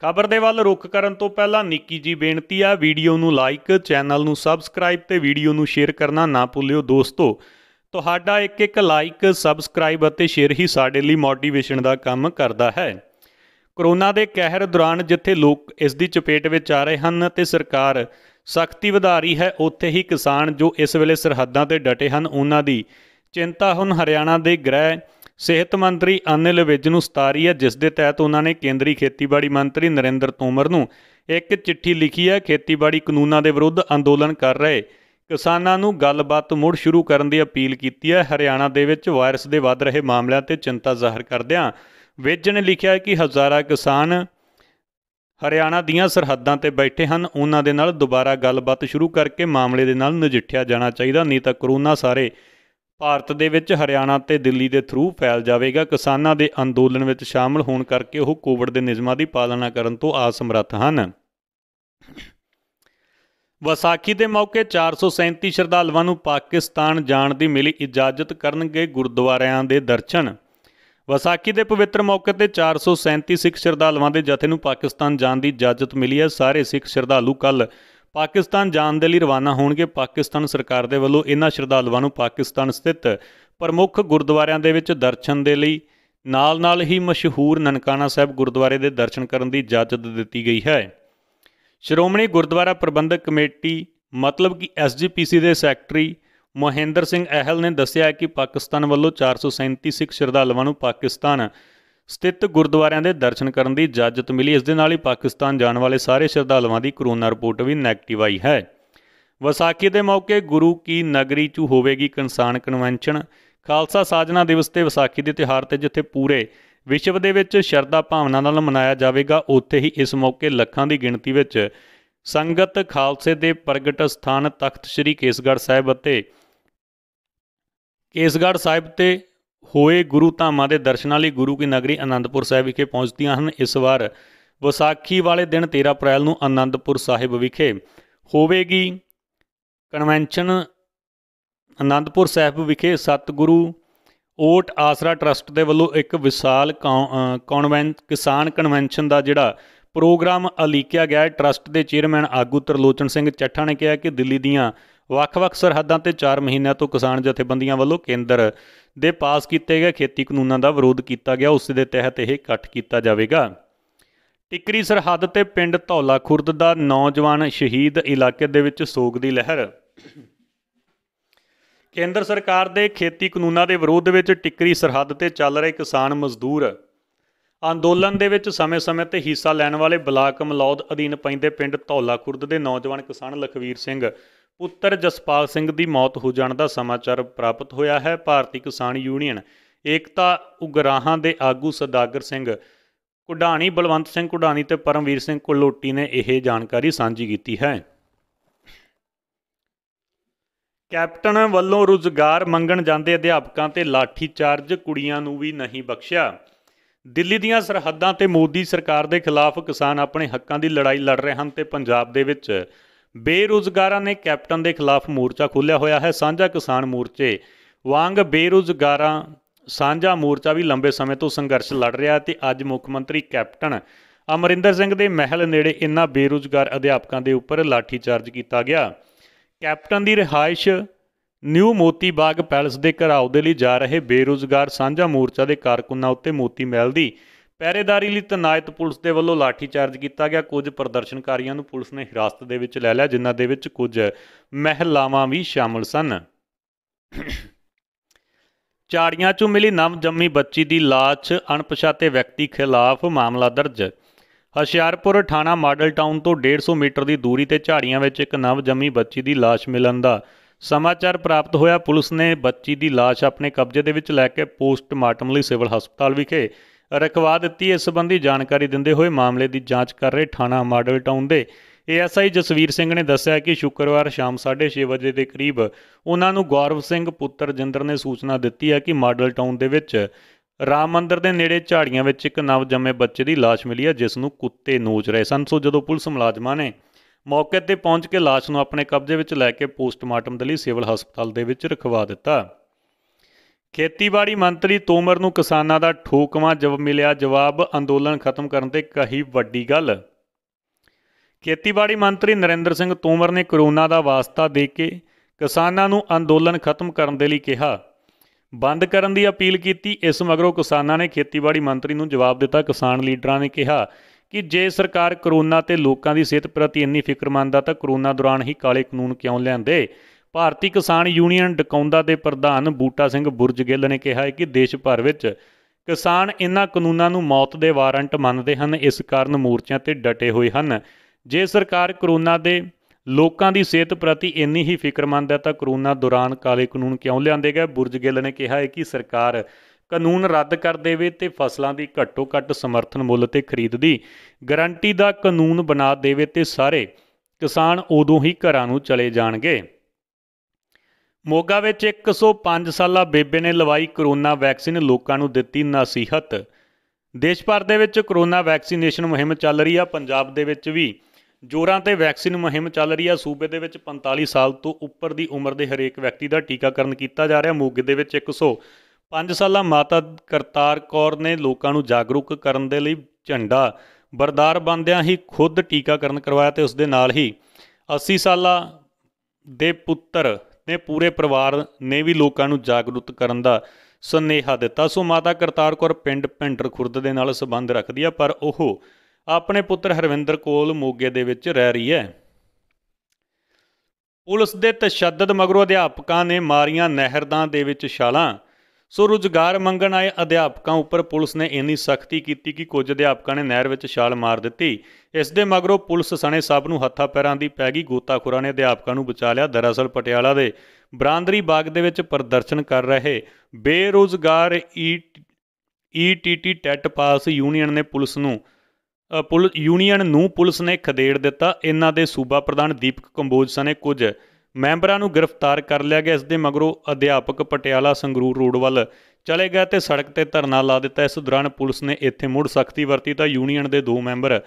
A: ਖਬਰ ਦੇ ਵੱਲ ਰੁਕ ਕਰਨ ਤੋਂ ਪਹਿਲਾਂ ਨਿੱਕੀ ਜੀ ਬੇਨਤੀ ਆ ਵੀਡੀਓ ਨੂੰ ਲਾਈਕ ਚੈਨਲ ਨੂੰ ਸਬਸਕ੍ਰਾਈਬ ਤੇ ਵੀਡੀਓ ਨੂੰ ਸ਼ੇਅਰ ਕਰਨਾ ਨਾ ਭੁੱਲਿਓ ਦੋਸਤੋ ਤੁਹਾਡਾ ਇੱਕ ਇੱਕ ਲਾਈਕ ਸਬਸਕ੍ਰਾਈਬ ਅਤੇ ਸ਼ੇਅਰ ਹੀ ਸਾਡੇ ਲਈ ਮੋਟੀਵੇਸ਼ਨ ਦਾ ਕੰਮ ਕਰਦਾ ਹੈ ਕਰੋਨਾ ਦੇ ਕਹਿਰ ਦੌਰਾਨ ਜਿੱਥੇ ਲੋਕ ਇਸ ਦੀ ਚਪੇਟ ਵਿੱਚ ਆ ਰਹੇ ਹਨ ਤੇ ਸਰਕਾਰ ਸਖਤੀ ਵਧਾਰੀ ਹੈ ਉੱਥੇ ਹੀ ਕਿਸਾਨ ਜੋ ਇਸ ਵੇਲੇ ਸਰਹੱਦਾਂ ਤੇ ਡਟੇ ਹਨ ਉਹਨਾਂ ਦੀ ਚਿੰਤਾ ਹੁਣ ਹਰਿਆਣਾ ਦੇ ਗ੍ਰਹਿ ਸਿਹਤ ਮੰਤਰੀ ਅਨਿਲ ਵਿਜ ਨੂੰ ਸਤਾਰੀ ਹੈ ਜਿਸ ਦੇ ਤਹਿਤ ਉਹਨਾਂ ਨੇ ਕੇਂਦਰੀ ਖੇਤੀਬਾੜੀ ਮੰਤਰੀ ਨਰਿੰਦਰ ਤੋਮਰ ਨੂੰ ਇੱਕ ਚਿੱਠੀ ਲਿਖੀ ਹੈ ਖੇਤੀਬਾੜੀ ਕਾਨੂੰਨਾਂ ਦੇ ਵਿਰੁੱਧ ਅੰਦੋਲਨ ਕਰ ਰਹੇ ਕਿਸਾਨਾਂ ਨੂੰ ਗੱਲਬਾਤ ਮੁੜ ਸ਼ੁਰੂ ਕਰਨ ਦੀ ਅਪੀਲ ਕੀਤੀ ਹੈ ਹਰਿਆਣਾ ਦੇ ਵਿੱਚ ਵਾਇਰਸ ਦੇ ਵੱਧ ਰਹੇ ਮਾਮਲਿਆਂ ਤੇ ਚਿੰਤਾ ਜ਼ਾਹਰ ਕਰਦਿਆਂ ਵਿਜ ਨੇ ਲਿਖਿਆ ਕਿ ਹਜ਼ਾਰਾਂ ਕਿਸਾਨ ਹਰਿਆਣਾ ਦੀਆਂ ਸਰਹੱਦਾਂ ਤੇ ਬੈਠੇ ਹਨ ਉਹਨਾਂ ਦੇ ਨਾਲ ਦੁਬਾਰਾ ਗੱਲਬਾਤ ਸ਼ੁਰੂ ਕਰਕੇ ਮਾਮਲੇ ਦੇ ਨਾਲ ਨਜਿੱਠਿਆ ਜਾਣਾ ਚਾਹੀਦਾ ਨਹੀਂ ਤਾਂ ਕਰੋਨਾ ਸਾਰੇ ਭਾਰਤ ਦੇ ਵਿੱਚ ਹਰਿਆਣਾ ਤੇ ਦਿੱਲੀ ਦੇ ਥਰੂ ਫੈਲ ਜਾਵੇਗਾ ਕਿਸਾਨਾਂ ਦੇ ਅੰਦੋਲਨ ਵਿੱਚ ਸ਼ਾਮਲ ਹੋਣ ਕਰਕੇ ਉਹ ਕੋਵਿਡ ਦੇ ਨਿਯਮਾਂ ਦੀ ਪਾਲਣਾ ਕਰਨ ਤੋਂ ਆਸਮਰੱਥ ਹਨ ਵਿਸਾਖੀ ਦੇ ਮੌਕੇ 437 ਸ਼ਰਧਾਲੂਆਂ ਨੂੰ ਪਾਕਿਸਤਾਨ ਜਾਣ ਦੀ ਮਿਲੀ ਇਜਾਜ਼ਤ ਕਰਨਗੇ ਗੁਰਦੁਆਰਿਆਂ ਦੇ ਦਰਸ਼ਨ ਵਿਸਾਖੀ ਦੇ ਪਵਿੱਤਰ ਮੌਕੇ ਤੇ 437 ਸਿੱਖ ਸ਼ਰਧਾਲੂਆਂ ਦੇ ਜਥੇ ਨੂੰ ਪਾਕਿਸਤਾਨ ਜਾਣ ਦੀ ਇਜਾਜ਼ਤ ਮਿਲੀ ਹੈ ਸਾਰੇ ਸਿੱਖ ਸ਼ਰਧਾਲੂ ਕੱਲ ਪਾਕਿਸਤਾਨ ਜਾਣ ਦੇ ਲਈ ਰਵਾਨਾ ਹੋਣਗੇ ਪਾਕਿਸਤਾਨ ਸਰਕਾਰ ਦੇ ਵੱਲੋਂ ਇਹਨਾਂ ਸ਼ਰਧਾਲੂਆਂ ਨੂੰ ਪਾਕਿਸਤਾਨ ਸਥਿਤ ਪ੍ਰਮੁੱਖ ਗੁਰਦੁਆਰਿਆਂ ਦੇ ਵਿੱਚ ਦਰਸ਼ਨ ਦੇ ਲਈ ਨਾਲ-ਨਾਲ ਹੀ ਮਸ਼ਹੂਰ ਨਨਕਾਣਾ ਸਾਹਿਬ ਗੁਰਦੁਆਰੇ ਦੇ ਦਰਸ਼ਨ ਕਰਨ ਦੀ ਇਜਾਜ਼ਤ ਦਿੱਤੀ ਗਈ ਹੈ ਸ਼੍ਰੋਮਣੀ ਗੁਰਦੁਆਰਾ ਪ੍ਰਬੰਧਕ ਕਮੇਟੀ ਮਤਲਬ ਕਿ ਐਸਜੀਪੀਸੀ ਦੇ ਸੈਕਟਰੀ ਮਹਿੰਦਰ ਸਿੰਘ ਅਹਿਲ ਨੇ ਦੱਸਿਆ ਕਿ ਪਾਕਿਸਤਾਨ ਵੱਲੋਂ 437 ਸਿੱਖ ਸ਼ਰਧਾਲੂਆਂ ਨੂੰ ਪਾਕਿਸਤਾਨ ਸਥਿਤ ਗੁਰਦੁਆਰਿਆਂ ਦੇ ਦਰਸ਼ਨ ਕਰਨ ਦੀ ਇਜਾਜ਼ਤ ਮਿਲੀ ਇਸ ਦੇ ਨਾਲ ਹੀ ਪਾਕਿਸਤਾਨ ਜਾਣ ਵਾਲੇ ਸਾਰੇ ਸ਼ਰਧਾਲੂਆਂ ਦੀ ਕਰੋਨਾ ਰਿਪੋਰਟ ਵੀ ਨੈਗੇਟਿਵ ਆਈ ਹੈ ਵਿਸਾਖੀ ਦੇ ਮੌਕੇ ਗੁਰੂ ਕੀ ਨਗਰੀ 'ਚ ਹੋਵੇਗੀ ਕਿਸਾਨ ਕਨਵੈਨਸ਼ਨ ਖਾਲਸਾ ਸਾਜਣਾ ਦਿਵਸ ਤੇ ਵਿਸਾਖੀ ਦੇ ਤਿਹਾਰ ਤੇ ਜਿੱਥੇ ਪੂਰੇ ਵਿਸ਼ਵ ਦੇ ਵਿੱਚ ਸ਼ਰਧਾ ਭਾਵਨਾ ਨਾਲ ਮਨਾਇਆ ਜਾਵੇਗਾ ਉੱਥੇ ਹੀ ਇਸ ਮੌਕੇ ਲੱਖਾਂ ਦੀ ਗਿਣਤੀ ਵਿੱਚ ਸੰਗਤ ਖਾਲਸੇ ਦੇ ਪ੍ਰਗਟ ਸਥਾਨ ਤਖਤ ਸ੍ਰੀ ਕੇਸਗੜ੍ਹ ਸਾਹਿਬ ਅਤੇ ਕੇਸਗੜ੍ਹ ਸਾਹਿਬ ਤੇ ਹੋਏ ਗੁਰੂ ਧਾਮਾਂ ਦੇ ਦਰਸ਼ਨਾਂ ਲਈ ਗੁਰੂ ਕੀ ਨਗਰੀ ਆਨੰਦਪੁਰ ਸਾਹਿਬ ਵਿਖੇ ਪਹੁੰਚਦੀਆਂ ਹਨ ਇਸ ਵਾਰ ਵਿਸਾਖੀ ਵਾਲੇ ਦਿਨ 13 ਅਪ੍ਰੈਲ ਨੂੰ ਆਨੰਦਪੁਰ ਸਾਹਿਬ ਵਿਖੇ ਹੋਵੇਗੀ ਕਨਵੈਨਸ਼ਨ ਆਨੰਦਪੁਰ ਸਾਹਿਬ ਵਿਖੇ ਸਤਿਗੁਰੂ ਓਟ ਆਸਰਾ ਟਰਸਟ ਦੇ ਵੱਲੋਂ ਇੱਕ ਵਿਸ਼ਾਲ ਕਨਵੈਂਟ ਕਿਸਾਨ ਕਨਵੈਨਸ਼ਨ ਦਾ ਜਿਹੜਾ ਪ੍ਰੋਗਰਾਮ ਅਲੀਕਿਆ ਗਿਆ ਟਰਸਟ ਦੇ ਚੇਅਰਮੈਨ ਆਗੂ ਤਰਲੋਚਨ ਸਿੰਘ ਚੱਠਾ ਨੇ ਕਿਹਾ ਕਿ ਦਿੱਲੀ ਦੀਆਂ ਵੱਖ-ਵੱਖ ਸਰਹੱਦਾਂ ਤੇ 4 ਮਹੀਨਿਆਂ ਤੋਂ ਕਿਸਾਨ ਜਥੇਬੰਦੀਆਂ ਵੱਲੋਂ ਕੇਂਦਰ ਦੇ ਪਾਸ ਕੀਤੇ ਗਏ ਖੇਤੀ ਕਾਨੂੰਨਾਂ ਦਾ ਵਿਰੋਧ ਕੀਤਾ ਗਿਆ ਉਸ ਦੇ ਤਹਿਤ ਇਹ ਇਕੱਠ ਕੀਤਾ ਜਾਵੇਗਾ ਟਿੱਕਰੀ ਸਰਹੱਦ ਤੇ ਪਿੰਡ ਧੌਲਾ ਖੁਰਦ ਦਾ ਨੌਜਵਾਨ ਸ਼ਹੀਦ ਇਲਾਕੇ ਦੇ ਵਿੱਚ ਸੋਗ ਦੀ ਲਹਿਰ ਕੇਂਦਰ ਸਰਕਾਰ ਦੇ ਖੇਤੀ ਕਾਨੂੰਨਾਂ ਦੇ ਵਿਰੋਧ ਵਿੱਚ ਟਿੱਕਰੀ ਸਰਹੱਦ ਤੇ ਚੱਲ ਰਹੇ ਕਿਸਾਨ ਮਜ਼ਦੂਰ ਅੰਦੋਲਨ ਦੇ ਵਿੱਚ ਸਮੇਂ-ਸਮੇਂ ਤੇ ਹਿੱਸਾ ਲੈਣ ਵਾਲੇ ਬਲਾਕ ਮਲੌਦ ਅਧੀਨ ਪੈਂਦੇ ਪਿੰਡ ਧੌਲਾ ਖੁਰਦ ਦੇ ਨੌਜਵਾਨ ਕਿਸਾਨ ਲਖਵੀਰ ਸਿੰਘ ਪੁੱਤਰ ਜਸਪਾਲ ਸਿੰਘ ਦੀ ਮੌਤ ਹੋ ਜਾਣ ਦਾ ਸਮਾਚਾਰ ਪ੍ਰਾਪਤ ਹੋਇਆ ਹੈ ਭਾਰਤੀ ਕਿਸਾਨ ਯੂਨੀਅਨ ਏਕਤਾ ਉਗਰਾਹਾਂ ਦੇ ਆਗੂ ਸਦਾਗਰ ਸਿੰਘ ਕੁਡਾਣੀ ਬਲਵੰਤ ਸਿੰਘ ਕੁਡਾਣੀ ਤੇ ਪਰਮਵੀਰ ਸਿੰਘ ਕੋਲੋਟੀ ਨੇ ਇਹ ਜਾਣਕਾਰੀ ਸਾਂਝੀ ਕੀਤੀ ਹੈ ਕੈਪਟਨ ਵੱਲੋਂ ਰੁਜ਼ਗਾਰ ਮੰਗਣ ਜਾਂਦੇ ਅਧਿਆਪਕਾਂ ਤੇ ਲਾਠੀ ਚਾਰਜ ਕੁੜੀਆਂ ਨੂੰ ਵੀ ਨਹੀਂ ਬਖਸ਼ਿਆ ਦਿੱਲੀ ਦੀਆਂ ਸਰਹੱਦਾਂ ਤੇ ਮੋਦੀ ਸਰਕਾਰ ਦੇ ਖਿਲਾਫ ਕਿਸਾਨ ਆਪਣੇ ਹੱਕਾਂ ਦੀ ਲੜਾਈ ਲੜ ਰਹੇ ਹਨ ਤੇ ਪੰਜਾਬ ਦੇ ਵਿੱਚ ਬੇਰੁਜ਼ਗਾਰਾਂ ਨੇ ਕੈਪਟਨ ਦੇ ਖਿਲਾਫ ਮੋਰਚਾ ਖੋਲ੍ਹਿਆ ਹੋਇਆ ਹੈ ਸਾਂਝਾ ਕਿਸਾਨ ਮੋਰਚੇ ਵਾਂਗ ਬੇਰੁਜ਼ਗਾਰਾਂ ਸਾਂਝਾ ਮੋਰਚਾ ਵੀ ਲੰਬੇ ਸਮੇਂ ਤੋਂ ਸੰਘਰਸ਼ ਲੜ ਰਿਹਾ ਤੇ ਅੱਜ ਮੁੱਖ ਮੰਤਰੀ ਕੈਪਟਨ ਅਮਰਿੰਦਰ ਸਿੰਘ ਦੇ ਮਹਿਲ ਨੇੜੇ ਇਨ੍ਹਾਂ ਬੇਰੁਜ਼ਗਾਰ ਅਧਿਆਪਕਾਂ ਦੇ ਉੱਪਰ ਲਾਠੀ ਚਾਰਜ ਕੀਤਾ ਗਿਆ ਕੈਪਟਨ ਦੀ ਰਿਹਾਇਸ਼ ਨਿਊ ਮੋਤੀ ਬਾਗ ਪੈਲਸ ਦੇ ਘਰਾਓ ਦੇ ਲਈ ਜਾ ਰਹੇ ਬੇਰੁਜ਼ਗਾਰ ਸਾਂਝਾ ਮੋਰਚਾ ਦੇ ਕਾਰਕੁਨਾਂ ਉੱਤੇ ਮੋਤੀ ਮਹਿਲ ਦੀ ਪਹਿਰੇਦਾਰੀ ਲਈ ਤਨਾਇਤ ਪੁਲਿਸ ਦੇ ਵੱਲੋਂ ਚਾਰਜ ਕੀਤਾ ਗਿਆ ਕੁਝ ਪ੍ਰਦਰਸ਼ਨਕਾਰੀਆਂ ਨੂੰ ਪੁਲਿਸ ਨੇ ਹਿਰਾਸਤ ਦੇ ਵਿੱਚ ਲੈ ਲਿਆ ਜਿਨ੍ਹਾਂ ਦੇ ਵਿੱਚ ਕੁਝ ਮਹਿਲਾਵਾਂ ਵੀ ਸ਼ਾਮਲ ਸਨ ਚਾੜੀਆਂ 'ਚੋਂ ਮਿਲੀ ਨਵ ਜੰਮੀ ਬੱਚੀ ਦੀ ਲਾਸ਼ ਅਣਪਛਾਤੇ ਵਿਅਕਤੀ ਖਿਲਾਫ ਮਾਮਲਾ ਦਰਜ ਹਸ਼ਿਆਰਪੁਰ ਥਾਣਾ ਮਾਡਲ ਟਾਊਨ ਤੋਂ 150 ਮੀਟਰ ਦੀ ਦੂਰੀ ਤੇ ਝਾੜੀਆਂ ਵਿੱਚ ਇੱਕ ਨਵ ਜੰਮੀ ਬੱਚੀ ਦੀ লাশ ਮਿਲਣ ਦਾ ਸਮਾਚਾਰ ਪ੍ਰਾਪਤ ਹੋਇਆ ਪੁਲਿਸ ਨੇ ਬੱਚੀ ਦੀ লাশ ਆਪਣੇ ਕਬਜ਼ੇ ਦੇ ਵਿੱਚ ਲੈ ਕੇ ਪੋਸਟਮਾਰਟਮ ਲਈ ਸਿਵਲ ਹਸਪਤਾਲ ਵਿਖੇ ਰਕਵਾ ਦਿੱਤੀ ਇਸ ਸੰਬੰਧੀ ਜਾਣਕਾਰੀ ਦਿੰਦੇ ਹੋਏ ਮਾਮਲੇ ਦੀ ਜਾਂਚ ਕਰ ਰਹੇ ਥਾਣਾ ਮਾਡਲ ਟਾਊਨ ਦੇ ਏਐਸਆਈ ਜਸਵੀਰ ਸਿੰਘ ਨੇ ਦੱਸਿਆ ਕਿ ਸ਼ੁੱਕਰਵਾਰ ਸ਼ਾਮ 6:30 ਵਜੇ ਦੇ ਕਰੀਬ ਉਹਨਾਂ ਨੂੰ ਗੌਰਵ ਸਿੰਘ ਪੁੱਤਰ ਜਿੰਦਰ ਨੇ ਸੂਚਨਾ ਦਿੱਤੀ ਹੈ ਕਿ ਮਾਡਲ ਟਾਊਨ ਦੇ ਵਿੱਚ ਰਾਮ ਮੰਦਰ ਦੇ ਨੇੜੇ ਝਾੜੀਆਂ ਵਿੱਚ ਇੱਕ ਨਵਜੰਮੇ ਬੱਚੇ ਦੀ লাশ ਮਿਲੀ ਹੈ ਜਿਸ ਨੂੰ ਕੁੱਤੇ ਨੋਚ ਰਹੇ ਸਨ ਸੋ ਜਦੋਂ ਪੁਲਿਸ ਮੁਲਾਜ਼ਮਾਂ ਨੇ ਮੌਕੇ ਤੇ ਪਹੁੰਚ ਕੇ লাশ ਨੂੰ ਆਪਣੇ ਕਬਜ਼ੇ ਵਿੱਚ ਲੈ ਕੇ ਪੋਸਟਮਾਰਟਮ ਦੇ ਲਈ ਸਿਵਲ ਹਸਪਤਾਲ ਦੇ ਵਿੱਚ ਰਖਵਾ ਦਿੱਤਾ ਖੇਤੀਬਾੜੀ ਮੰਤਰੀ ਤੋਮਰ ਨੂੰ ਕਿਸਾਨਾਂ ਦਾ ਠੋਕਵਾ ਜਵਾਬ ਮਿਲਿਆ ਜਵਾਬ ਅੰਦੋਲਨ ਖਤਮ ਕਰਨ ਤੇ ਕਹੀ ਵੱਡੀ ਗੱਲ ਖੇਤੀਬਾੜੀ ਮੰਤਰੀ ਨਰਿੰਦਰ ਸਿੰਘ ਤੋਮਰ ਨੇ ਕਰੋਨਾ ਦਾ ਵਾਸਤਾ ਦੇ ਕੇ ਕਿਸਾਨਾਂ ਨੂੰ ਅੰਦੋਲਨ ਖਤਮ ਕਰਨ ਦੇ ਲਈ ਕਿਹਾ ਬੰਦ ਕਰਨ ਦੀ ਅਪੀਲ ਕੀਤੀ ਇਸ ਮਗਰੋਂ ਕਿਸਾਨਾਂ ਨੇ ਖੇਤੀਬਾੜੀ ਮੰਤਰੀ ਨੂੰ ਜਵਾਬ ਦਿੱਤਾ ਕਿਸਾਨ ਲੀਡਰਾਂ ਨੇ ਕਿਹਾ ਕਿ ਜੇ ਸਰਕਾਰ ਕਰੋਨਾ ਤੇ ਲੋਕਾਂ ਦੀ ਸਿਹਤ ਪ੍ਰਤੀ ਇੰਨੀ ਫਿਕਰਮੰਦ ਆ ਤਾਂ ਕਰੋਨਾ ਦੌਰਾਨ ਹੀ ਕਾਲੇ ਕਾਨੂੰਨ ਕਿਉਂ ਲਿਆਂਦੇ ਭਾਰਤੀ ਕਿਸਾਨ ਯੂਨੀਅਨ ਡਕੌਂਦਾ ਦੇ ਪ੍ਰਧਾਨ ਬੂਟਾ ਸਿੰਘ ਬੁਰਜ ਗਿੱਲ ਨੇ ਕਿਹਾ ਹੈ ਕਿ ਦੇਸ਼ ਭਰ ਵਿੱਚ ਕਿਸਾਨ ਇਹਨਾਂ ਕਾਨੂੰਨਾਂ ਨੂੰ ਮੌਤ ਦੇ ਵਾਰੰਟ ਮੰਨਦੇ ਹਨ ਇਸ ਕਾਰਨ ਮੋਰਚਿਆਂ ਤੇ ਡਟੇ ਹੋਏ ਹਨ ਜੇ ਸਰਕਾਰ ਕਰੋਨਾ ਦੇ ਲੋਕਾਂ ਦੀ ਸਿਹਤ ਪ੍ਰਤੀ ਇੰਨੀ ਹੀ ਫਿਕਰਮੰਦ ਹੈ ਤਾਂ ਕਰੋਨਾ ਦੌਰਾਨ ਕਾਲੇ ਕਾਨੂੰਨ ਕਿਉਂ ਲਿਆਂਦੇ ਗਏ ਬੁਰਜ ਗਿੱਲ ਨੇ ਕਿਹਾ ਹੈ ਕਿ ਸਰਕਾਰ ਕਾਨੂੰਨ ਰੱਦ ਕਰ ਦੇਵੇ ਤੇ ਫਸਲਾਂ ਦੀ ਘੱਟੋ ਘੱਟ ਸਮਰਥਨ ਮੁੱਲ ਤੇ ਖਰੀਦ ਦੀ ਗਾਰੰਟੀ ਦਾ ਕਾਨੂੰਨ ਬਣਾ ਦੇਵੇ ਤੇ ਸਾਰੇ ਕਿਸਾਨ ਉਦੋਂ ਹੀ ਘਰਾਂ ਨੂੰ ਚਲੇ ਜਾਣਗੇ ਮੋਗਾ ਵਿੱਚ 105 ਸਾਲਾ ਬੇਬੇ ਨੇ ਲਵਾਈ ਕਰੋਨਾ ਵੈਕਸੀਨ ਲੋਕਾਂ ਨੂੰ ਦਿੱਤੀ ਨਸੀਹਤ ਦੇਸ਼ ਭਰ ਦੇ ਵਿੱਚ ਕਰੋਨਾ ਵੈਕਸੀਨੇਸ਼ਨ ਮੁਹਿੰਮ ਚੱਲ ਰਹੀ ਆ ਪੰਜਾਬ ਦੇ ਵਿੱਚ ਵੀ ਜੋਰਾਂ ਤੇ ਵੈਕਸੀਨ ਮੁਹਿੰਮ ਚੱਲ ਰਹੀ ਆ ਸੂਬੇ ਦੇ ਵਿੱਚ 45 ਸਾਲ ਤੋਂ ਉੱਪਰ ਦੀ ਉਮਰ ਦੇ ਹਰੇਕ ਵਿਅਕਤੀ ਦਾ ਟੀਕਾਕਰਨ ਕੀਤਾ ਜਾ ਰਿਹਾ ਮੋਗੇ ਦੇ ਵਿੱਚ 105 ਸਾਲਾ ਮਾਤਾ ਕਰਤਾਰ ਕੌਰ ਨੇ ਲੋਕਾਂ ਨੂੰ ਜਾਗਰੂਕ ਕਰਨ ਦੇ ਲਈ ਝੰਡਾ ਬਰਦਾਰ ਬੰਦਿਆਂ ਹੀ ਖੁਦ ਟੀਕਾਕਰਨ ਕਰਵਾਇਆ ਤੇ ਉਸ ਦੇ ਨਾਲ ਹੀ 80 ਸਾਲਾ ਦੇ ਪੁੱਤਰ ਨੇ ਪੂਰੇ ਪਰਿਵਾਰ ਨੇ ਵੀ ਲੋਕਾਂ ਨੂੰ ਜਾਗਰੂਕ ਕਰਨ ਦਾ ਸੁਨੇਹਾ ਦਿੱਤਾ ਸੋ ਮਾਤਾ ਕਰਤਾਰ ਕੌਰ ਪਿੰਡ ਭਿੰਡਰ ਖੁਰਦ ਦੇ ਨਾਲ ਸਬੰਧ ਰੱਖਦੀ ਆ ਪਰ ਉਹ ਆਪਣੇ ਪੁੱਤਰ ਹਰਵਿੰਦਰ ਕੋਲ ਮੋਗੇ ਦੇ ਵਿੱਚ ਰਹਿ ਰਹੀ ਹੈ ਪੁਲਿਸ ਦੇ ਤਸ਼ੱਦਦ ਮਗਰੋਂ ਅਧਿਆਪਕਾਂ ਨੇ ਮਾਰੀਆਂ ਨਹਿਰਦਾਂ ਦੇ ਵਿੱਚ ਛਾਲਾਂ ਸੋ ਰੁਜ਼ਗਾਰ ਮੰਗਣ ਆਏ ਅਧਿਆਪਕਾਂ ਉੱਪਰ ਪੁਲਿਸ ਨੇ ਇੰਨੀ ਸਖਤੀ ਕੀਤੀ ਕਿ ਕੁਝ ਅਧਿਆਪਕਾਂ ਨੇ ਨਹਿਰ ਵਿੱਚ ਛਾਲ ਮਾਰ ਦਿੱਤੀ ਇਸ ਦੇ ਮਗਰੋਂ ਪੁਲਿਸ ਸਣੇ ਸਭ ਨੂੰ ਹੱਥਾਂ ਪੈਰਾਂ ਦੀ ਪੈ ਗਈ ਗੋਤਾਖੋਰਾਂ ਨੇ ਅਧਿਆਪਕਾਂ ਨੂੰ ਬਚਾ ਲਿਆ ਦਰਅਸਲ ਪਟਿਆਲਾ ਦੇ ਬਰਾਂਦਰੀ ਬਾਗ ਦੇ ਵਿੱਚ ਪ੍ਰਦਰਸ਼ਨ ਕਰ ਰਹੇ ਬੇਰੋਜ਼ਗਾਰ ਈਟੀਟੀ ਟੈਟ ਪਾਸ ਯੂਨੀਅਨ ਨੇ ਪੁਲਿਸ ਨੂੰ ਪੁਲਿਸ ਯੂਨੀਅਨ ਨੂੰ ਪੁਲਿਸ ਨੇ ਖਦੇੜ ਦਿੱਤਾ ਇਹਨਾਂ ਦੇ ਸੂਬਾ ਪ੍ਰਧਾਨ ਦੀਪਕ ਕੰਬੋਜ ਸਣੇ ਕੁਝ ਮੈਂਬਰਾਂ ਨੂੰ ਗ੍ਰਿਫਤਾਰ ਕਰ ਲਿਆ ਗਿਆ ਇਸ ਦੇ ਮਗਰੋਂ ਅਧਿਆਪਕ ਪਟਿਆਲਾ ਸੰਗਰੂਰ ਰੋਡ ਵੱਲ ਚਲੇ ਗਿਆ ਤੇ ਸੜਕ ਤੇ ਧਰਨਾ ਲਾ ਦਿੱਤਾ ਇਸ ਦੌਰਾਨ ਪੁਲਿਸ ਨੇ ਇੱਥੇ ਮੁੜ ਸਖਤੀ ਵਰਤੀ ਤਾਂ ਯੂਨੀਅਨ ਦੇ ਦੋ ਮੈਂਬਰ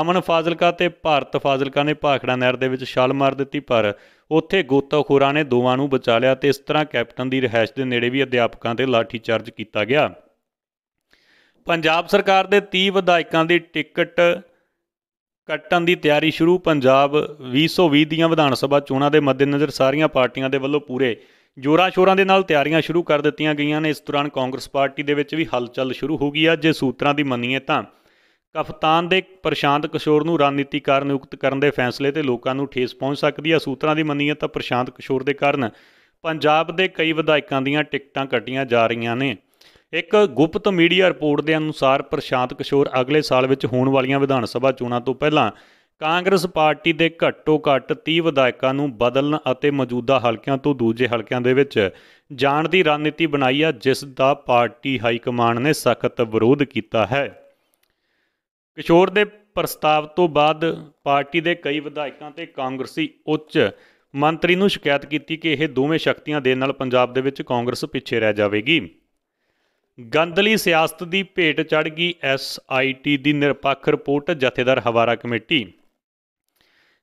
A: ਅਮਨ ਫਾਜ਼ਿਲਕਾ ਤੇ ਭਾਰਤ ਫਾਜ਼ਿਲਕਾ ਨੇ ਭਾਖੜਾ ਨਹਿਰ ਦੇ ਵਿੱਚ ਛਾਲ ਮਾਰ ਦਿੱਤੀ ਪਰ ਉੱਥੇ ਗੋਤਾਖੋਰਾਂ ਨੇ ਦੋਵਾਂ ਨੂੰ ਬਚਾ ਲਿਆ ਤੇ ਇਸ ਤਰ੍ਹਾਂ ਕੈਪਟਨ ਦੀ ਰਹਿائش ਦੇ ਨੇੜੇ ਵੀ ਅਧਿਆਪਕਾਂ ਤੇ ਲਾਠੀ ਚਾਰਜ ਕੀਤਾ ਗਿਆ ਪੰਜਾਬ ਸਰਕਾਰ ਦੇ 30 ਵਿਧਾਇਕਾਂ ਦੀ ਟਿਕਟ ਕੱਟਣ ਦੀ ਤਿਆਰੀ ਸ਼ੁਰੂ ਪੰਜਾਬ 2020 ਦੀਆਂ ਵਿਧਾਨ ਸਭਾ ਚੋਣਾਂ ਦੇ ਮੱਦੇਨਜ਼ਰ ਸਾਰੀਆਂ ਪਾਰਟੀਆਂ ਦੇ ਵੱਲੋਂ ਪੂਰੇ ਜੋਰਾਂ ਸ਼ੋਰਾਂ ਦੇ ਨਾਲ ਤਿਆਰੀਆਂ ਸ਼ੁਰੂ ਕਰ ਦਿੱਤੀਆਂ ਗਈਆਂ ਨੇ ਇਸ ਦੌਰਾਨ ਕਾਂਗਰਸ ਪਾਰਟੀ ਦੇ ਵਿੱਚ ਵੀ ਹਲਚਲ ਸ਼ੁਰੂ ਹੋ ਗਈ ਹੈ ਜੇ ਸੂਤਰਾਂ ਦੀ ਮੰਨੀਏ ਤਾਂ ਕਫਤਾਨ ਦੇ ਪ੍ਰਸ਼ਾਂਤ ਕਿਸ਼ੋਰ ਨੂੰ ਰਣਨੀਤੀਕਾਰ ਨਿਯੁਕਤ ਕਰਨ ਦੇ ਫੈਸਲੇ ਤੇ ਲੋਕਾਂ ਨੂੰ ਠੇਸ ਪਹੁੰਚ ਸਕਦੀ ਹੈ ਸੂਤਰਾਂ ਦੀ ਮੰਨੀਏ ਤਾਂ ਪ੍ਰਸ਼ਾਂਤ ਕਿਸ਼ੋਰ ਦੇ ਕਾਰਨ ਪੰਜਾਬ ਦੇ ਕਈ ਵਿਧਾਇਕਾਂ ਦੀਆਂ ਟਿਕਟਾਂ ਕੱਟੀਆਂ ਜਾ ਰਹੀਆਂ ਨੇ ਇੱਕ ਗੁਪਤ ਮੀਡੀਆ ਰਿਪੋਰਟ ਦੇ ਅਨੁਸਾਰ ਪ੍ਰਸ਼ਾਂਤ ਕਿਸ਼ੋਰ ਅਗਲੇ ਸਾਲ ਵਿੱਚ ਹੋਣ ਵਾਲੀਆਂ ਵਿਧਾਨ ਸਭਾ ਚੋਣਾਂ ਤੋਂ ਪਹਿਲਾਂ ਕਾਂਗਰਸ ਪਾਰਟੀ ਦੇ ਘੱਟੋ-ਘੱਟ 30 ਵਿਧਾਇਕਾਂ ਨੂੰ ਬਦਲਣ ਅਤੇ ਮੌਜੂਦਾ ਹਲਕਿਆਂ ਤੋਂ ਦੂਜੇ ਹਲਕਿਆਂ ਦੇ ਵਿੱਚ ਜਾਣ ਦੀ ਰਣਨੀਤੀ ਬਣਾਈ ਆ ਜਿਸ ਦਾ ਪਾਰਟੀ ਹਾਈ ਕਮਾਂਡ ਨੇ ਸਖਤ ਵਿਰੋਧ ਕੀਤਾ ਹੈ ਕਿਸ਼ੋਰ ਦੇ ਪ੍ਰਸਤਾਵ ਤੋਂ ਬਾਅਦ ਪਾਰਟੀ ਦੇ ਕਈ ਵਿਧਾਇਕਾਂ ਤੇ ਕਾਂਗਰਸੀ ਉੱਚ ਮੰਤਰੀ ਨੂੰ ਸ਼ਿਕਾਇਤ ਕੀਤੀ ਕਿ ਇਹ ਦੋਵੇਂ ਸ਼ਕਤੀਆਂ ਦੇ ਨਾਲ ਪੰਜਾਬ ਦੇ ਵਿੱਚ ਕਾਂਗਰਸ ਪਿੱਛੇ ਰਹਿ ਜਾਵੇਗੀ ਗੰਦਲੀ ਸਿਆਸਤ ਦੀ ਭੇਟ ਚੜ ਗਈ ਐਸਆਈਟੀ ਦੀ ਨਿਰਪੱਖ ਰਿਪੋਰਟ ਜਥੇਦਾਰ ਹਵਾਰਾ ਕਮੇਟੀ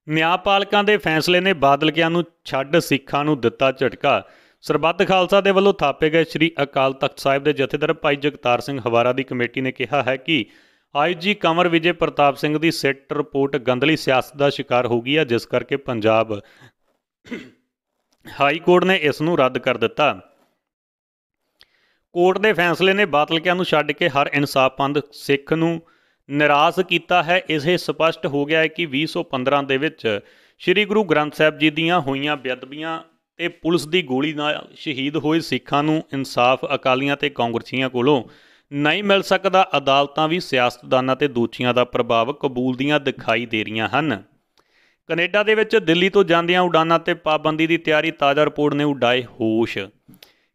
A: ਨਿਆਪਾਲਕਾਂ ਦੇ ਫੈਸਲੇ ਨੇ ਬਾਦਲਕਿਆਂ ਨੂੰ ਛੱਡ ਸਿੱਖਾਂ ਨੂੰ ਦਿੱਤਾ ਝਟਕਾ ਸਰਬੱਤ ਖਾਲਸਾ ਦੇ ਵੱਲੋਂ ਥਾਪੇ ਗਏ ਸ੍ਰੀ ਅਕਾਲ ਤਖਤ ਸਾਹਿਬ ਦੇ ਜਥੇਦਾਰ ਭਾਈ ਜਗਤਾਰ ਸਿੰਘ ਹਵਾਰਾ ਦੀ ਕਮੇਟੀ ਨੇ ਕਿਹਾ ਹੈ ਕਿ ਆਈਜੀ ਕਮਰ ਵਿਜੇ ਪ੍ਰਤਾਪ ਸਿੰਘ ਦੀ ਸਿੱਟ ਰਿਪੋਰਟ ਗੰਦਲੀ ਸਿਆਸਤ ਦਾ ਸ਼ਿਕਾਰ ਹੋ ਗਈ ਹੈ ਜਿਸ ਕਰਕੇ ਪੰਜਾਬ ਹਾਈ ਕੋਰਟ ਨੇ ਇਸ ਨੂੰ ਰੱਦ ਕਰ ਦਿੱਤਾ ਕੋਰਟ ਦੇ ਫੈਸਲੇ ਨੇ ਬਾਤਲਕਿਆਂ ਨੂੰ ਛੱਡ ਕੇ ਹਰ ਇਨਸਾਫਪੰਦ ਸਿੱਖ ਨੂੰ ਨਿਰਾਸ਼ ਕੀਤਾ ਹੈ ਇਹ ਸਪਸ਼ਟ ਹੋ ਗਿਆ ਹੈ ਕਿ 2015 ਦੇ ਵਿੱਚ ਸ੍ਰੀ ਗੁਰੂ ਗ੍ਰੰਥ ਸਾਹਿਬ ਜੀ ਦੀਆਂ ਹੋਈਆਂ ਬੇਅਦਬੀਆਂ ਤੇ ਪੁਲਿਸ ਦੀ ਗੋਲੀ ਨਾਲ ਸ਼ਹੀਦ ਹੋਏ ਸਿੱਖਾਂ ਨੂੰ ਇਨਸਾਫ ਅਕਾਲੀਆਂ ਤੇ ਕਾਂਗਰਸੀਆਂ ਕੋਲੋਂ ਨਹੀਂ ਮਿਲ ਸਕਦਾ ਅਦਾਲਤਾਂ ਵੀ ਸਿਆਸਤਦਾਨਾਂ ਤੇ ਦੋਚੀਆਂ ਦਾ ਪ੍ਰਭਾਵ ਕਬੂਲਦੀਆਂ ਦਿਖਾਈ ਦੇ ਰਹੀਆਂ ਹਨ ਕੈਨੇਡਾ ਦੇ ਵਿੱਚ ਦਿੱਲੀ ਤੋਂ ਜਾਂਦੀਆਂ ਉਡਾਨਾਂ ਤੇ ਪਾਬੰਦੀ ਦੀ ਤਿਆਰੀ ਤਾਜ਼ਾ ਰਿਪੋਰਟ ਨੇ ਉਡਾਏ ਹੋਸ਼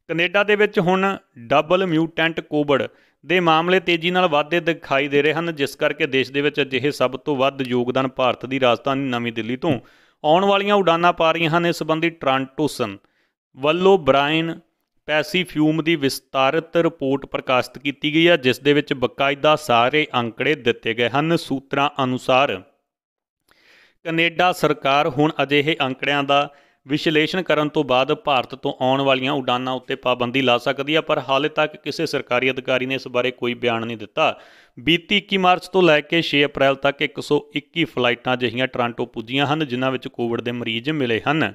A: ਕੈਨੇਡਾ ਦੇ ਵਿੱਚ ਹੁਣ ਡਬਲ ਮਿਊਟੈਂਟ ਕੋਵਿਡ ਦੇ ਮਾਮਲੇ ਤੇਜ਼ੀ ਨਾਲ ਵਾਧੇ ਦਿਖਾਈ ਦੇ ਰਹੇ ਹਨ ਜਿਸ ਕਰਕੇ ਦੇਸ਼ ਦੇ ਵਿੱਚ ਅਜਿਹੇ ਸਭ ਤੋਂ ਵੱਧ ਯੋਗਦਾਨ ਭਾਰਤ ਦੀ ਰਾਜਧਾਨੀ ਨਵੀਂ ਦਿੱਲੀ ਤੋਂ ਆਉਣ ਵਾਲੀਆਂ ਉਡਾਨਾਂ ਪਾ ਰਹੀਆਂ ਹਨ ਇਸ ਸੰਬੰਧੀ ਟ੍ਰਾਂਟੋਸਨ ਵੱਲੋਂ ਬ੍ਰਾਇਨ ਪੈਸੀ ਫਿਊਮ ਦੀ ਵਿਸਤਾਰਿਤ ਰਿਪੋਰਟ ਪ੍ਰਕਾਸ਼ਿਤ ਕੀਤੀ ਗਈ ਹੈ ਜਿਸ ਦੇ ਵਿੱਚ ਬਕਾਇਦਾ ਸਾਰੇ ਅੰਕੜੇ ਦਿੱਤੇ ਗਏ ਹਨ ਸੂਤਰਾਂ ਅਨੁਸਾਰ ਕੈਨੇਡਾ ਸਰਕਾਰ ਹੁਣ ਅਜਿਹੇ ਅੰਕੜਿਆਂ ਦਾ ਵਿਸ਼ਲੇਸ਼ਣ ਕਰਨ ਤੋਂ ਬਾਅਦ ਭਾਰਤ ਤੋਂ ਆਉਣ ਵਾਲੀਆਂ ਉਡਾਨਾਂ ਉੱਤੇ ਪਾਬੰਦੀ ਲਾ ਸਕਦੀ ਹੈ ਪਰ ਹਾਲੇ ਤੱਕ ਕਿਸੇ ਸਰਕਾਰੀ ਅਧਿਕਾਰੀ ਨੇ ਇਸ ਬਾਰੇ ਕੋਈ ਬਿਆਨ ਨਹੀਂ ਦਿੱਤਾ ਬੀਤੀ 21 ਮਾਰਚ ਤੋਂ ਲੈ ਕੇ 6 ਅਪ੍ਰੈਲ ਤੱਕ 121 ਫਲਾਈਟਾਂ ਅਜਿਹੀਆਂ ਟ੍ਰਾਂਟੋ ਪੁੱਜੀਆਂ ਹਨ ਜਿਨ੍ਹਾਂ ਵਿੱਚ ਕੋਵਿਡ ਦੇ ਮਰੀਜ਼ ਮਿਲੇ ਹਨ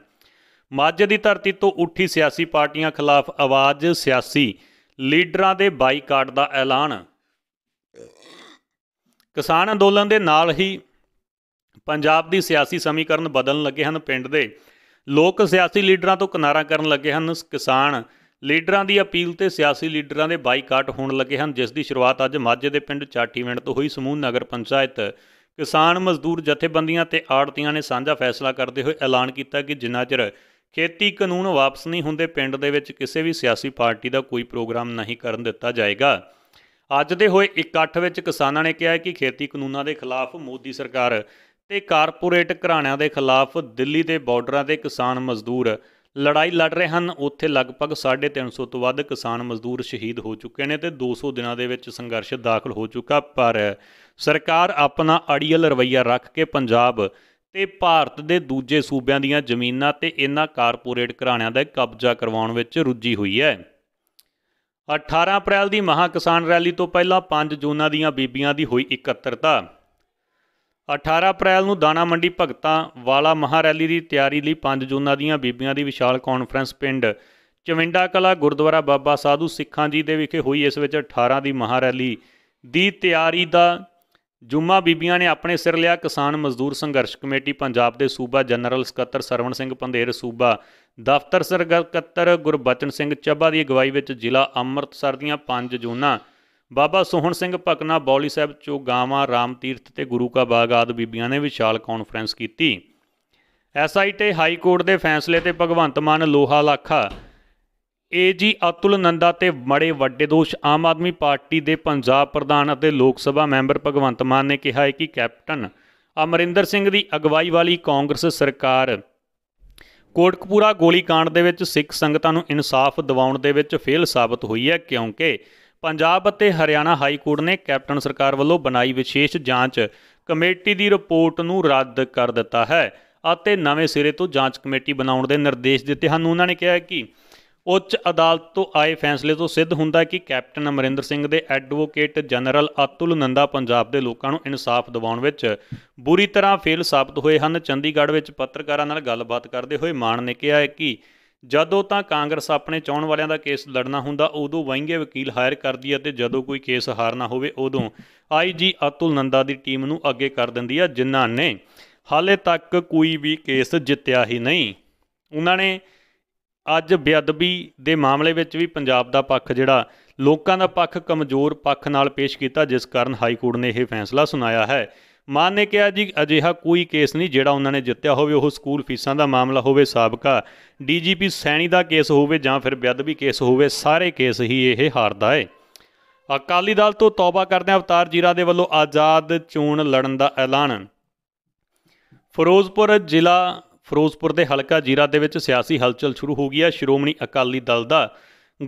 A: ਮਾਝੇ ਦੀ ਧਰਤੀ ਤੋਂ ਉੱਠੀ ਸਿਆਸੀ ਪਾਰਟੀਆਂ ਖਿਲਾਫ ਆਵਾਜ਼ ਸਿਆਸੀ ਲੀਡਰਾਂ ਦੇ ਬਾਈਕਾਟ ਦਾ ਐਲਾਨ ਕਿਸਾਨ ਅੰਦੋਲਨ ਦੇ ਨਾਲ ਹੀ ਪੰਜਾਬ ਦੀ ਸਿਆਸੀ ਸਮੀਕਰਨ ਬਦਲਣ ਲੱਗੇ ਹਨ ਪਿੰਡ ਦੇ ਲੋਕ ਸਿਆਸੀ ਲੀਡਰਾਂ ਤੋਂ ਕਿਨਾਰਾ ਕਰਨ ਲੱਗੇ ਹਨ ਕਿਸਾਨ ਲੀਡਰਾਂ ਦੀ ਅਪੀਲ ਤੇ ਸਿਆਸੀ ਲੀਡਰਾਂ ਦੇ ਬਾਈਕਾਟ ਹੋਣ ਲੱਗੇ ਹਨ ਜਿਸ ਦੀ ਸ਼ੁਰੂਆਤ ਅੱਜ ਮਾਝੇ ਦੇ ਪਿੰਡ ਚਾਟੀਵਿੰਡ ਤੋਂ ਹੋਈ ਸਮੂਹ ਨਗਰ ਪੰਚਾਇਤ ਕਿਸਾਨ ਮਜ਼ਦੂਰ ਜਥੇਬੰਦੀਆਂ ਤੇ ਆੜਤੀਆਂ ਨੇ ਸਾਂਝਾ ਫੈਸਲਾ ਕਰਦੇ ਹੋਏ ਐਲਾਨ ਕੀਤਾ ਕਿ ਜਿੰਨਾ ਚਿਰ ਖੇਤੀ ਕਾਨੂੰਨ ਵਾਪਸ ਨਹੀਂ ਹੁੰਦੇ ਪਿੰਡ ਦੇ ਵਿੱਚ ਕਿਸੇ ਵੀ ਸਿਆਸੀ ਪਾਰਟੀ ਦਾ ਕੋਈ ਪ੍ਰੋਗਰਾਮ ਨਹੀਂ ਕਰਨ ਦਿੱਤਾ ਜਾਏਗਾ ਅੱਜ ਦੇ ਹੋਏ ਇਕੱਠ ਵਿੱਚ ਕਿਸਾਨਾਂ ਨੇ ਕਿਹਾ ਕਿ ਖੇਤੀ ਕਾਨੂੰਨਾਂ ਦੇ ਖਿਲਾਫ ਮੋਦੀ ਸਰਕਾਰ ਤੇ ਕਾਰਪੋਰੇਟ ਘਰਾਣਿਆਂ ਦੇ ਖਿਲਾਫ ਦਿੱਲੀ ਦੇ ਬਾਰਡਰਾਂ ਤੇ ਕਿਸਾਨ ਮਜ਼ਦੂਰ ਲੜਾਈ ਲੜ ਰਹੇ ਹਨ ਉੱਥੇ ਲਗਭਗ 350 ਤੋਂ ਵੱਧ ਕਿਸਾਨ ਮਜ਼ਦੂਰ ਸ਼ਹੀਦ ਹੋ ਚੁੱਕੇ ਨੇ ਤੇ 200 ਦਿਨਾਂ ਦੇ ਵਿੱਚ ਸੰਘਰਸ਼ ਦਾਖਲ ਹੋ ਚੁੱਕਾ ਪਰ ਸਰਕਾਰ ਆਪਣਾ ਅੜੀਅਲ ਰਵਈਆ ਰੱਖ ਕੇ ਪੰਜਾਬ ਤੇ ਭਾਰਤ ਦੇ ਦੂਜੇ ਸੂਬਿਆਂ ਦੀਆਂ ਜ਼ਮੀਨਾਂ ਤੇ ਇਹਨਾਂ ਕਾਰਪੋਰੇਟ ਘਰਾਣਿਆਂ ਦਾ ਕਬਜ਼ਾ ਕਰਵਾਉਣ ਵਿੱਚ ਰੁੱਝੀ ਹੋਈ ਹੈ 18 ਅਪ੍ਰੈਲ ਦੀ ਮਹਾ ਕਿਸਾਨ ਰੈਲੀ ਤੋਂ ਪਹਿਲਾਂ 5 ਜੂਨਾਂ ਦੀਆਂ ਬੀਬੀਆਂ ਦੀ ਹੋਈ ਇਕੱਤਰਤਾ 18 ਅਪ੍ਰੈਲ ਨੂੰ ਦਾਣਾ ਮੰਡੀ ਭਗਤਾਂ ਵਾਲਾ ਮਹਾਰੈਲੀ ਦੀ ਤਿਆਰੀ ਲਈ 5 ਜੂਨਾਂ ਦੀਆਂ ਬੀਬੀਆਂ ਦੀ ਵਿਸ਼ਾਲ ਕਾਨਫਰੰਸ ਪਿੰਡ ਚਵਿੰਡਾ ਕਲਾ ਗੁਰਦੁਆਰਾ ਬਾਬਾ ਸਾਧੂ ਸਿੱਖਾਂ ਜੀ ਦੇ ਵਿਖੇ ਹੋਈ ਇਸ ਵਿੱਚ 18 ਦੀ ਮਹਾਰੈਲੀ ਦੀ ਤਿਆਰੀ ਦਾ ਜੁਮਾ ਬੀਬੀਆਂ ਨੇ ਆਪਣੇ ਸਿਰ ਲਿਆ ਕਿਸਾਨ ਮਜ਼ਦੂਰ ਸੰਘਰਸ਼ ਕਮੇਟੀ ਪੰਜਾਬ ਦੇ ਸੂਬਾ ਜਨਰਲ ਸਕੱਤਰ ਸਰਵਣ ਸਿੰਘ ਪੰਦੇਰ ਸੂਬਾ ਦਫ਼ਤਰ ਸਰਗਰ ਗੁਰਬਚਨ ਸਿੰਘ ਚੱਬਾ ਦੀ ਅਗਵਾਈ ਵਿੱਚ ਜ਼ਿਲ੍ਹਾ ਅੰਮ੍ਰਿਤਸਰ ਦੀਆਂ 5 ਜੂਨਾਂ ਬਾਬਾ ਸੋਹਣ ਸਿੰਘ ਭਕਨਾ ਬੌਲੀ ਸਾਹਿਬ ਚੋ ਗਾਵਾਂ ਰਾਮ ਤੀਰਥ ਤੇ ਗੁਰੂ ਕਾ ਬਾਗ ਆਦ ਬੀਬੀਆਂ ਨੇ ਵਿਸ਼ਾਲ ਕਾਨਫਰੰਸ ਕੀਤੀ ਐਸਆਈਟੀ ਹਾਈ ਕੋਰਟ ਦੇ ਫੈਸਲੇ ਤੇ ਭਗਵੰਤ ਮਾਨ ਲੋਹਾ ਲਾਖਾ ਏਜੀ ਅਤੁਲ ਨੰਦਾ ਤੇ ਮੜੇ ਵੱਡੇ ਦੋਸ਼ ਆਮ ਆਦਮੀ ਪਾਰਟੀ ਦੇ ਪੰਜਾਬ ਪ੍ਰਧਾਨ ਅਤੇ ਲੋਕ ਸਭਾ ਮੈਂਬਰ ਭਗਵੰਤ ਮਾਨ ਨੇ ਕਿਹਾ ਹੈ ਕਿ ਕੈਪਟਨ ਅਮਰਿੰਦਰ ਸਿੰਘ ਦੀ ਅਗਵਾਈ ਵਾਲੀ ਕਾਂਗਰਸ ਸਰਕਾਰ ਕੋਟਕਪੂਰਾ ਗੋਲੀकांड ਦੇ ਵਿੱਚ ਸਿੱਖ ਸੰਗਤਾਂ ਨੂੰ ਇਨਸਾਫ ਦਿਵਾਉਣ ਦੇ ਵਿੱਚ ਫੇਲ ਸਾਬਤ ਹੋਈ ਹੈ ਕਿਉਂਕਿ ਪੰਜਾਬ ਅਤੇ ਹਰਿਆਣਾ ਹਾਈ ਕੋਰਟ ਨੇ ਕੈਪਟਨ ਸਰਕਾਰ ਵੱਲੋਂ ਬਣਾਈ ਵਿਸ਼ੇਸ਼ ਜਾਂਚ ਕਮੇਟੀ ਦੀ ਰਿਪੋਰਟ ਨੂੰ ਰੱਦ ਕਰ ਦਿੱਤਾ ਹੈ ਅਤੇ ਨਵੇਂ ਸਿਰੇ ਤੋਂ ਜਾਂਚ ਕਮੇਟੀ ਬਣਾਉਣ ਦੇ ਨਿਰਦੇਸ਼ ਦਿੱਤੇ ਹਨ ਉਹਨਾਂ ਨੇ ਕਿਹਾ ਕਿ ਉੱਚ ਅਦਾਲਤ ਤੋਂ ਆਏ ਫੈਸਲੇ ਤੋਂ ਸਿੱਧ ਹੁੰਦਾ ਹੈ ਕਿ ਕੈਪਟਨ ਅਮਰਿੰਦਰ ਸਿੰਘ ਦੇ ਐਡਵੋਕੇਟ ਜਨਰਲ ਅਤੁਲ ਨੰਦਾ ਪੰਜਾਬ ਦੇ ਲੋਕਾਂ ਨੂੰ ਇਨਸਾਫ ਦਿਵਾਉਣ ਵਿੱਚ ਬੁਰੀ ਤਰ੍ਹਾਂ ਫੇਲ ਸਾਬਤ ਹੋਏ ਹਨ ਚੰਡੀਗੜ੍ਹ ਵਿੱਚ ਪੱਤਰਕਾਰਾਂ ਨਾਲ ਗੱਲਬਾਤ ਕਰਦੇ ਹੋਏ ਮਾਨ ਨੇ ਕਿਹਾ ਹੈ ਕਿ ਜਦੋਂ ਤਾਂ ਕਾਂਗਰਸ ਆਪਣੇ ਚਾਹਣ ਵਾਲਿਆਂ ਦਾ ਕੇਸ ਲੜਨਾ ਹੁੰਦਾ ਉਦੋਂ ਵਹਿੰਗੇ ਵਕੀਲ ਹਾਇਰ ਕਰਦੀ ਹੈ ਤੇ ਜਦੋਂ ਕੋਈ ਕੇਸ ਹਾਰਨਾ ਹੋਵੇ ਉਦੋਂ ਆਈਜੀ ਅਤੁਲ ਨੰਦਾ ਦੀ ਟੀਮ ਨੂੰ ਅੱਗੇ ਕਰ ਦਿੰਦੀ ਹੈ ਜਿਨ੍ਹਾਂ ਨੇ ਹਾਲੇ ਤੱਕ ਕੋਈ ਵੀ ਕੇਸ ਜਿੱਤਿਆ ਹੀ ਨਹੀਂ ਉਹਨਾਂ ਨੇ ਅੱਜ ਬੇਅਦਬੀ ਦੇ ਮਾਮਲੇ ਵਿੱਚ ਵੀ ਪੰਜਾਬ ਦਾ ਪੱਖ ਜਿਹੜਾ ਲੋਕਾਂ ਦਾ ਪੱਖ ਕਮਜ਼ੋਰ ਪੱਖ ਨਾਲ ਪੇਸ਼ ਕੀਤਾ ਜਿਸ ਕਾਰਨ ਹਾਈ ਕੋਰਟ ਨੇ ਇਹ ਫੈਸਲਾ ਸੁਣਾਇਆ ਹੈ ਮਾਨ ਨੇ ਕਿਹਾ ਜੀ ਅਜਿਹਾ ਕੋਈ ਕੇਸ ਨਹੀਂ ਜਿਹੜਾ ਉਹਨਾਂ ਨੇ ਜਿੱਤਿਆ ਹੋਵੇ ਉਹ ਸਕੂਲ ਫੀਸਾਂ ਦਾ ਮਾਮਲਾ ਹੋਵੇ ਸਾਬਕਾ ਡੀਜੀਪੀ ਸੈਣੀ ਦਾ ਕੇਸ ਹੋਵੇ ਜਾਂ ਫਿਰ ਬੇਅਦਬੀ ਕੇਸ ਹੋਵੇ ਸਾਰੇ ਕੇਸ ਹੀ ਇਹ ਹਾਰਦਾ ਏ ਅਕਾਲੀ ਦਲ ਤੋਂ ਤੌਬਾ ਕਰਦੇ ਅਵਤਾਰ ਜੀਰਾ ਦੇ ਵੱਲੋਂ ਆਜ਼ਾਦ ਚੋਣ ਲੜਨ ਦਾ ਐਲਾਨ ਫਿਰੋਜ਼ਪੁਰ ਜ਼ਿਲ੍ਹਾ ਫਿਰੋਜ਼ਪੁਰ ਦੇ ਹਲਕਾ ਜੀਰਾ ਦੇ ਵਿੱਚ ਸਿਆਸੀ ਹਲਚਲ ਸ਼ੁਰੂ ਹੋ ਗਈ ਹੈ ਸ਼੍ਰੋਮਣੀ ਅਕਾਲੀ ਦਲ ਦਾ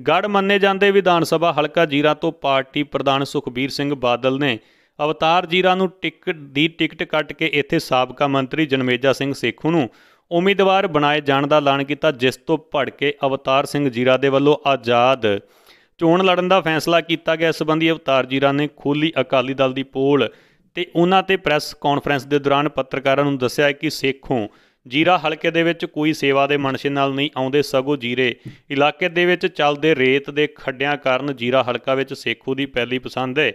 A: ਗੜ ਮੰਨੇ ਜਾਂਦੇ ਵਿਧਾਨ ਸਭਾ ਹਲਕਾ ਜੀਰਾ ਤੋਂ ਪਾਰਟੀ ਪ੍ਰਧਾਨ ਸੁਖਬੀਰ ਸਿੰਘ ਬਾਦਲ ਨੇ ਅਵਤਾਰ ਜੀਰਾ ਨੂੰ ਟਿਕਟ ਦੀ ਟਿਕਟ ਕੱਟ ਕੇ ਇੱਥੇ ਸਾਬਕਾ ਮੰਤਰੀ ਜਨਮੇਜਾ ਸਿੰਘ ਸੇਖੂ ਨੂੰ ਉਮੀਦਵਾਰ ਬਣਾਏ ਜਾਣ ਦਾ ਐਲਾਨ ਕੀਤਾ ਜਿਸ ਤੋਂ ਭੜ ਕੇ ਅਵਤਾਰ ਸਿੰਘ ਜੀਰਾ ਦੇ ਵੱਲੋਂ ਆਜ਼ਾਦ ਚੋਣ ਲੜਨ ਦਾ ਫੈਸਲਾ ਕੀਤਾ ਗਿਆ ਇਸ ਸੰਬੰਧੀ ਅਵਤਾਰ ਜੀਰਾ ਨੇ ਖੋਲੀ ਅਕਾਲੀ ਦਲ ਦੀ ਪੋਲ ਤੇ ਉਹਨਾਂ ਤੇ ਪ੍ਰੈਸ ਕਾਨਫਰੰਸ ਦੇ ਦੌਰਾਨ ਪੱਤਰਕਾਰਾਂ ਨੂੰ ਦੱਸਿਆ ਕਿ ਸੇਖੋਂ ਜੀਰਾ ਹਲਕੇ ਦੇ ਵਿੱਚ ਕੋਈ ਸੇਵਾ ਦੇ ਮਨਸ਼ੇ ਨਾਲ ਨਹੀਂ ਆਉਂਦੇ ਸਗੋ ਜੀਰੇ ਇਲਾਕੇ ਦੇ ਵਿੱਚ ਚੱਲਦੇ ਰੇਤ ਦੇ ਖੱਡਿਆਂ ਕਾਰਨ ਜੀਰਾ ਹਲਕਾ ਵਿੱਚ ਸੇਖੂ ਦੀ ਪਹਿਲੀ ਪਸੰਦ ਹੈ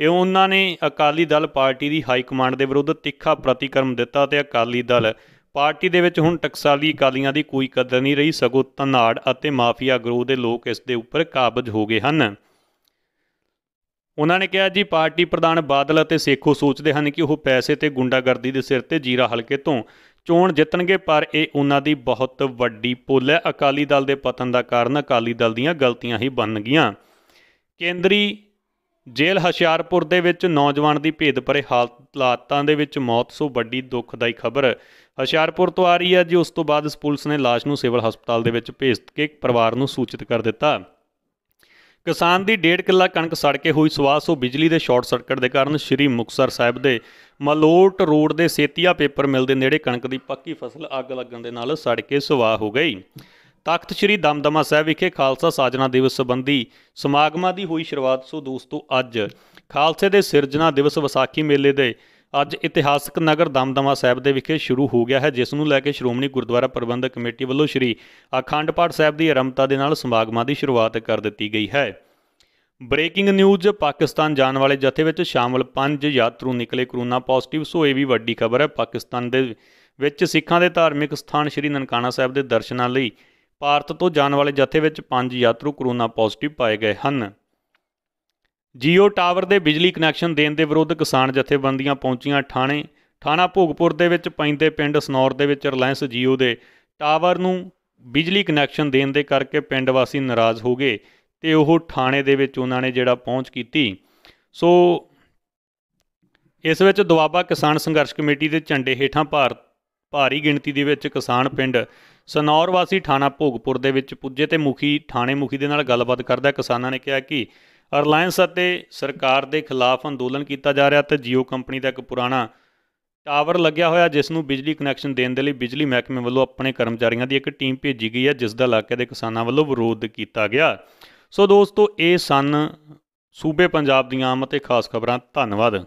A: ਇਹ ਉਹਨਾਂ ਨੇ ਅਕਾਲੀ ਦਲ ਪਾਰਟੀ ਦੀ ਹਾਈ ਕਮਾਂਡ ਦੇ ਵਿਰੁੱਧ ਤਿੱਖਾ ਪ੍ਰਤੀਕਰਮ ਦਿੱਤਾ ਤੇ ਅਕਾਲੀ ਦਲ ਪਾਰਟੀ ਦੇ ਵਿੱਚ ਹੁਣ ਟਕਸਾਲੀ ਅਕਾਲੀਆਂ ਦੀ ਕੋਈ ਕਦਰ ਨਹੀਂ ਰਹੀ ਸਗੋਂ ਧਨਾੜ ਅਤੇ ਮਾਫੀਆ ਗਰੋਹ ਦੇ ਲੋਕ ਇਸ ਦੇ ਉੱਪਰ ਕਾਬਜ ਹੋ ਗਏ ਹਨ ਉਹਨਾਂ ਨੇ ਕਿਹਾ ਜੀ ਪਾਰਟੀ ਪ੍ਰਧਾਨ ਬਾਦਲ ਅਤੇ ਸੇਖੋ ਸੋਚਦੇ ਹਨ ਕਿ ਉਹ ਪੈਸੇ ਤੇ ਗੁੰਡਾਗਰਦੀ ਦੇ ਸਿਰ ਤੇ ਜੀਰਾ ਹਲਕੇ ਤੋਂ ਚੋਣ ਜਿੱਤਣਗੇ ਪਰ ਇਹ ਉਹਨਾਂ ਦੀ ਬਹੁਤ ਵੱਡੀ ਭੁੱਲ ਹੈ ਅਕਾਲੀ ਦਲ ਦੇ ਪਤਨ ਦਾ ਕਾਰਨ ਅਕਾਲੀ ਦਲ ਦੀਆਂ ਗਲਤੀਆਂ ਹੀ ਬਣ ਗਈਆਂ ਕੇਂਦਰੀ ਜੇਲ੍ਹ ਹਸ਼ਿਆਰਪੁਰ ਦੇ ਵਿੱਚ ਨੌਜਵਾਨ ਦੀ ਭੇਦ ਭਰੇ ਹਾਲਾਤਾਂ ਦੇ ਵਿੱਚ ਮੌਤ ਸੋ ਵੱਡੀ ਦੁੱਖਦਾਈ ਖਬਰ ਹਸ਼ਿਆਰਪੁਰ ਤੋਂ ਆ ਰਹੀ ਹੈ ਜੀ ਉਸ ਤੋਂ ਬਾਅਦ ਪੁਲਿਸ ਨੇ লাশ ਨੂੰ ਸਿਵਲ ਹਸਪਤਾਲ ਦੇ ਵਿੱਚ ਭੇਜ ਕੇ ਪਰਿਵਾਰ ਨੂੰ ਸੂਚਿਤ ਕਰ ਦਿੱਤਾ ਕਿਸਾਨ ਦੀ 1.5 ਕਿੱਲਾ ਕਣਕ ਸੜ ਕੇ ਹੋਈ ਸਵਾਹ ਸੋ ਬਿਜਲੀ ਦੇ ਸ਼ਾਰਟ ਸਰਕਟ ਦੇ ਕਾਰਨ ਸ਼੍ਰੀ ਮੁਕਸਰ ਸਾਹਿਬ ਦੇ ਮਲੋਟ ਰੋਡ ਦੇ ਸੇਤੀਆ ਪੇਪਰ ਮਿਲ ਦੇ ਨੇੜੇ ਕਣਕ ਦੀ ਪੱਕੀ ਫਸਲ ਅੱਗ ਲੱਗਣ ਦੇ ਨਾਲ ਸੜ ਕੇ ਸਵਾਹ ਹੋ ਗਈ ਤਖਤ ਸ੍ਰੀ ਦਮਦਮਾ ਸਾਹਿਬ ਵਿਖੇ ਖਾਲਸਾ ਸਾਜਣਾ ਦਿਵਸ ਸੰਬੰਧੀ ਸਮਾਗਮਾਂ ਦੀ ਹੋਈ ਸ਼ੁਰੂਆਤ ਸੋ ਦੋਸਤੋ ਅੱਜ ਖਾਲਸੇ ਦੇ ਸਿਰਜਣਾ ਦਿਵਸ ਵਿਸਾਖੀ ਮੇਲੇ ਦੇ ਅੱਜ ਇਤਿਹਾਸਕ ਨਗਰ ਦਮਦਮਾ ਸਾਹਿਬ ਦੇ ਵਿਖੇ ਸ਼ੁਰੂ ਹੋ ਗਿਆ ਹੈ ਜਿਸ ਨੂੰ ਲੈ ਕੇ ਸ਼੍ਰੋਮਣੀ ਗੁਰਦੁਆਰਾ ਪ੍ਰਬੰਧਕ ਕਮੇਟੀ ਵੱਲੋਂ ਸ਼੍ਰੀ ਅਖੰਡ ਪਾਠ ਸਾਹਿਬ ਦੀ ਆਰੰਭਤਾ ਦੇ ਨਾਲ ਸਮਾਗਮਾਂ ਦੀ ਸ਼ੁਰੂਆਤ ਕਰ ਦਿੱਤੀ ਗਈ ਹੈ ਬ੍ਰੇਕਿੰਗ ਨਿਊਜ਼ ਪਾਕਿਸਤਾਨ ਜਾਣ ਵਾਲੇ ਜਥੇ ਵਿੱਚ ਸ਼ਾਮਲ 5 ਯਾਤਰੂ ਨਿਕਲੇ ਕਰੋਨਾ ਪੋਜ਼ਿਟਿਵ ਸੋ ਇਹ ਵੀ ਵੱਡੀ ਖਬਰ ਹੈ ਪਾਕਿਸਤਾਨ ਦੇ ਵਿੱਚ ਸਿੱਖਾਂ ਦੇ ਧਾਰਮਿਕ ਸਥਾਨ ਸ਼੍ਰੀ ਨਨਕਾਣਾ ਸਾਹਿਬ ਦੇ ਦਰਸ਼ਨਾਂ ਲਈ ਭਾਰਤ ਤੋਂ ਜਾਣ ਵਾਲੇ ਜਥੇ ਵਿੱਚ ਪੰਜ ਯਾਤਰੂ ਕੋਰੋਨਾ ਪੋਜ਼ਿਟਿਵ ਪਾਏ ਗਏ ਹਨ ਜੀਓ ਟਾਵਰ ਦੇ ਬਿਜਲੀ ਕਨੈਕਸ਼ਨ ਦੇਣ ਦੇ ਵਿਰੁੱਧ ਕਿਸਾਨ ਜਥੇਬੰਦੀਆਂ ਪਹੁੰਚੀਆਂ ਥਾਣੇ ਥਾਣਾ ਭੋਗਪੁਰ ਦੇ ਵਿੱਚ ਪੈਂਦੇ ਪਿੰਡ ਸਨੌਰ ਦੇ ਵਿੱਚ ਰਿਲਾਇੰਸ ਜੀਓ ਦੇ ਟਾਵਰ ਨੂੰ ਬਿਜਲੀ ਕਨੈਕਸ਼ਨ ਦੇਣ ਦੇ ਕਰਕੇ ਪਿੰਡ ਵਾਸੀ ਨਾਰਾਜ਼ ਹੋ ਗਏ ਤੇ ਉਹ ਥਾਣੇ ਦੇ ਵਿੱਚ ਉਹਨਾਂ ਨੇ ਜਿਹੜਾ ਪਹੁੰਚ ਕੀਤੀ ਸੋ ਇਸ ਵਿੱਚ ਦੁਆਬਾ ਕਿਸਾਨ ਸੰਘਰਸ਼ ਕਮੇਟੀ ਦੇ ਝੰਡੇ ਹੇਠਾਂ ਭਾਰਤ ਭਾਰੀ ਗਿਣਤੀ ਦੇ ਵਿੱਚ ਕਿਸਾਨ ਪਿੰਡ ਸਨੌਰ ਵਾਸੀ ਥਾਣਾ ਭੋਗਪੁਰ ਦੇ ਵਿੱਚ ਪੁੱਜੇ ਤੇ ਮੁਖੀ ਥਾਣੇ ਮੁਖੀ ਦੇ ਨਾਲ ਗੱਲਬਾਤ ਕਰਦਾ ਕਿਸਾਨਾਂ ਨੇ ਕਿਹਾ ਕਿ ਰਿਲਾਇੰਸ ਅਤੇ ਸਰਕਾਰ ਦੇ ਖਿਲਾਫ ਅੰਦੋਲਨ ਕੀਤਾ ਜਾ ਰਿਹਾ ਤੇ ਜੀਓ ਕੰਪਨੀ ਦਾ ਇੱਕ ਪੁਰਾਣਾ ਟਾਵਰ ਲੱਗਿਆ ਹੋਇਆ ਜਿਸ ਨੂੰ ਬਿਜਲੀ ਕਨੈਕਸ਼ਨ ਦੇਣ ਦੇ ਲਈ ਬਿਜਲੀ ਮਹਿਕਮੇ ਵੱਲੋਂ ਆਪਣੇ ਕਰਮਚਾਰੀਆਂ ਦੀ ਇੱਕ ਟੀਮ ਭੇਜੀ ਗਈ ਹੈ ਜਿਸ ਦਾ ਇਲਾਕੇ ਦੇ ਕਿਸਾਨਾਂ ਵੱਲੋਂ ਵਿਰੋਧ ਕੀਤਾ ਗਿਆ ਸੋ ਦੋਸਤੋ ਇਹ ਸਨ ਸੂਬੇ ਪੰਜਾਬ ਦੀਆਂ ਆਮ ਅਤੇ ਖਾਸ ਖਬਰਾਂ ਧੰਨਵਾਦ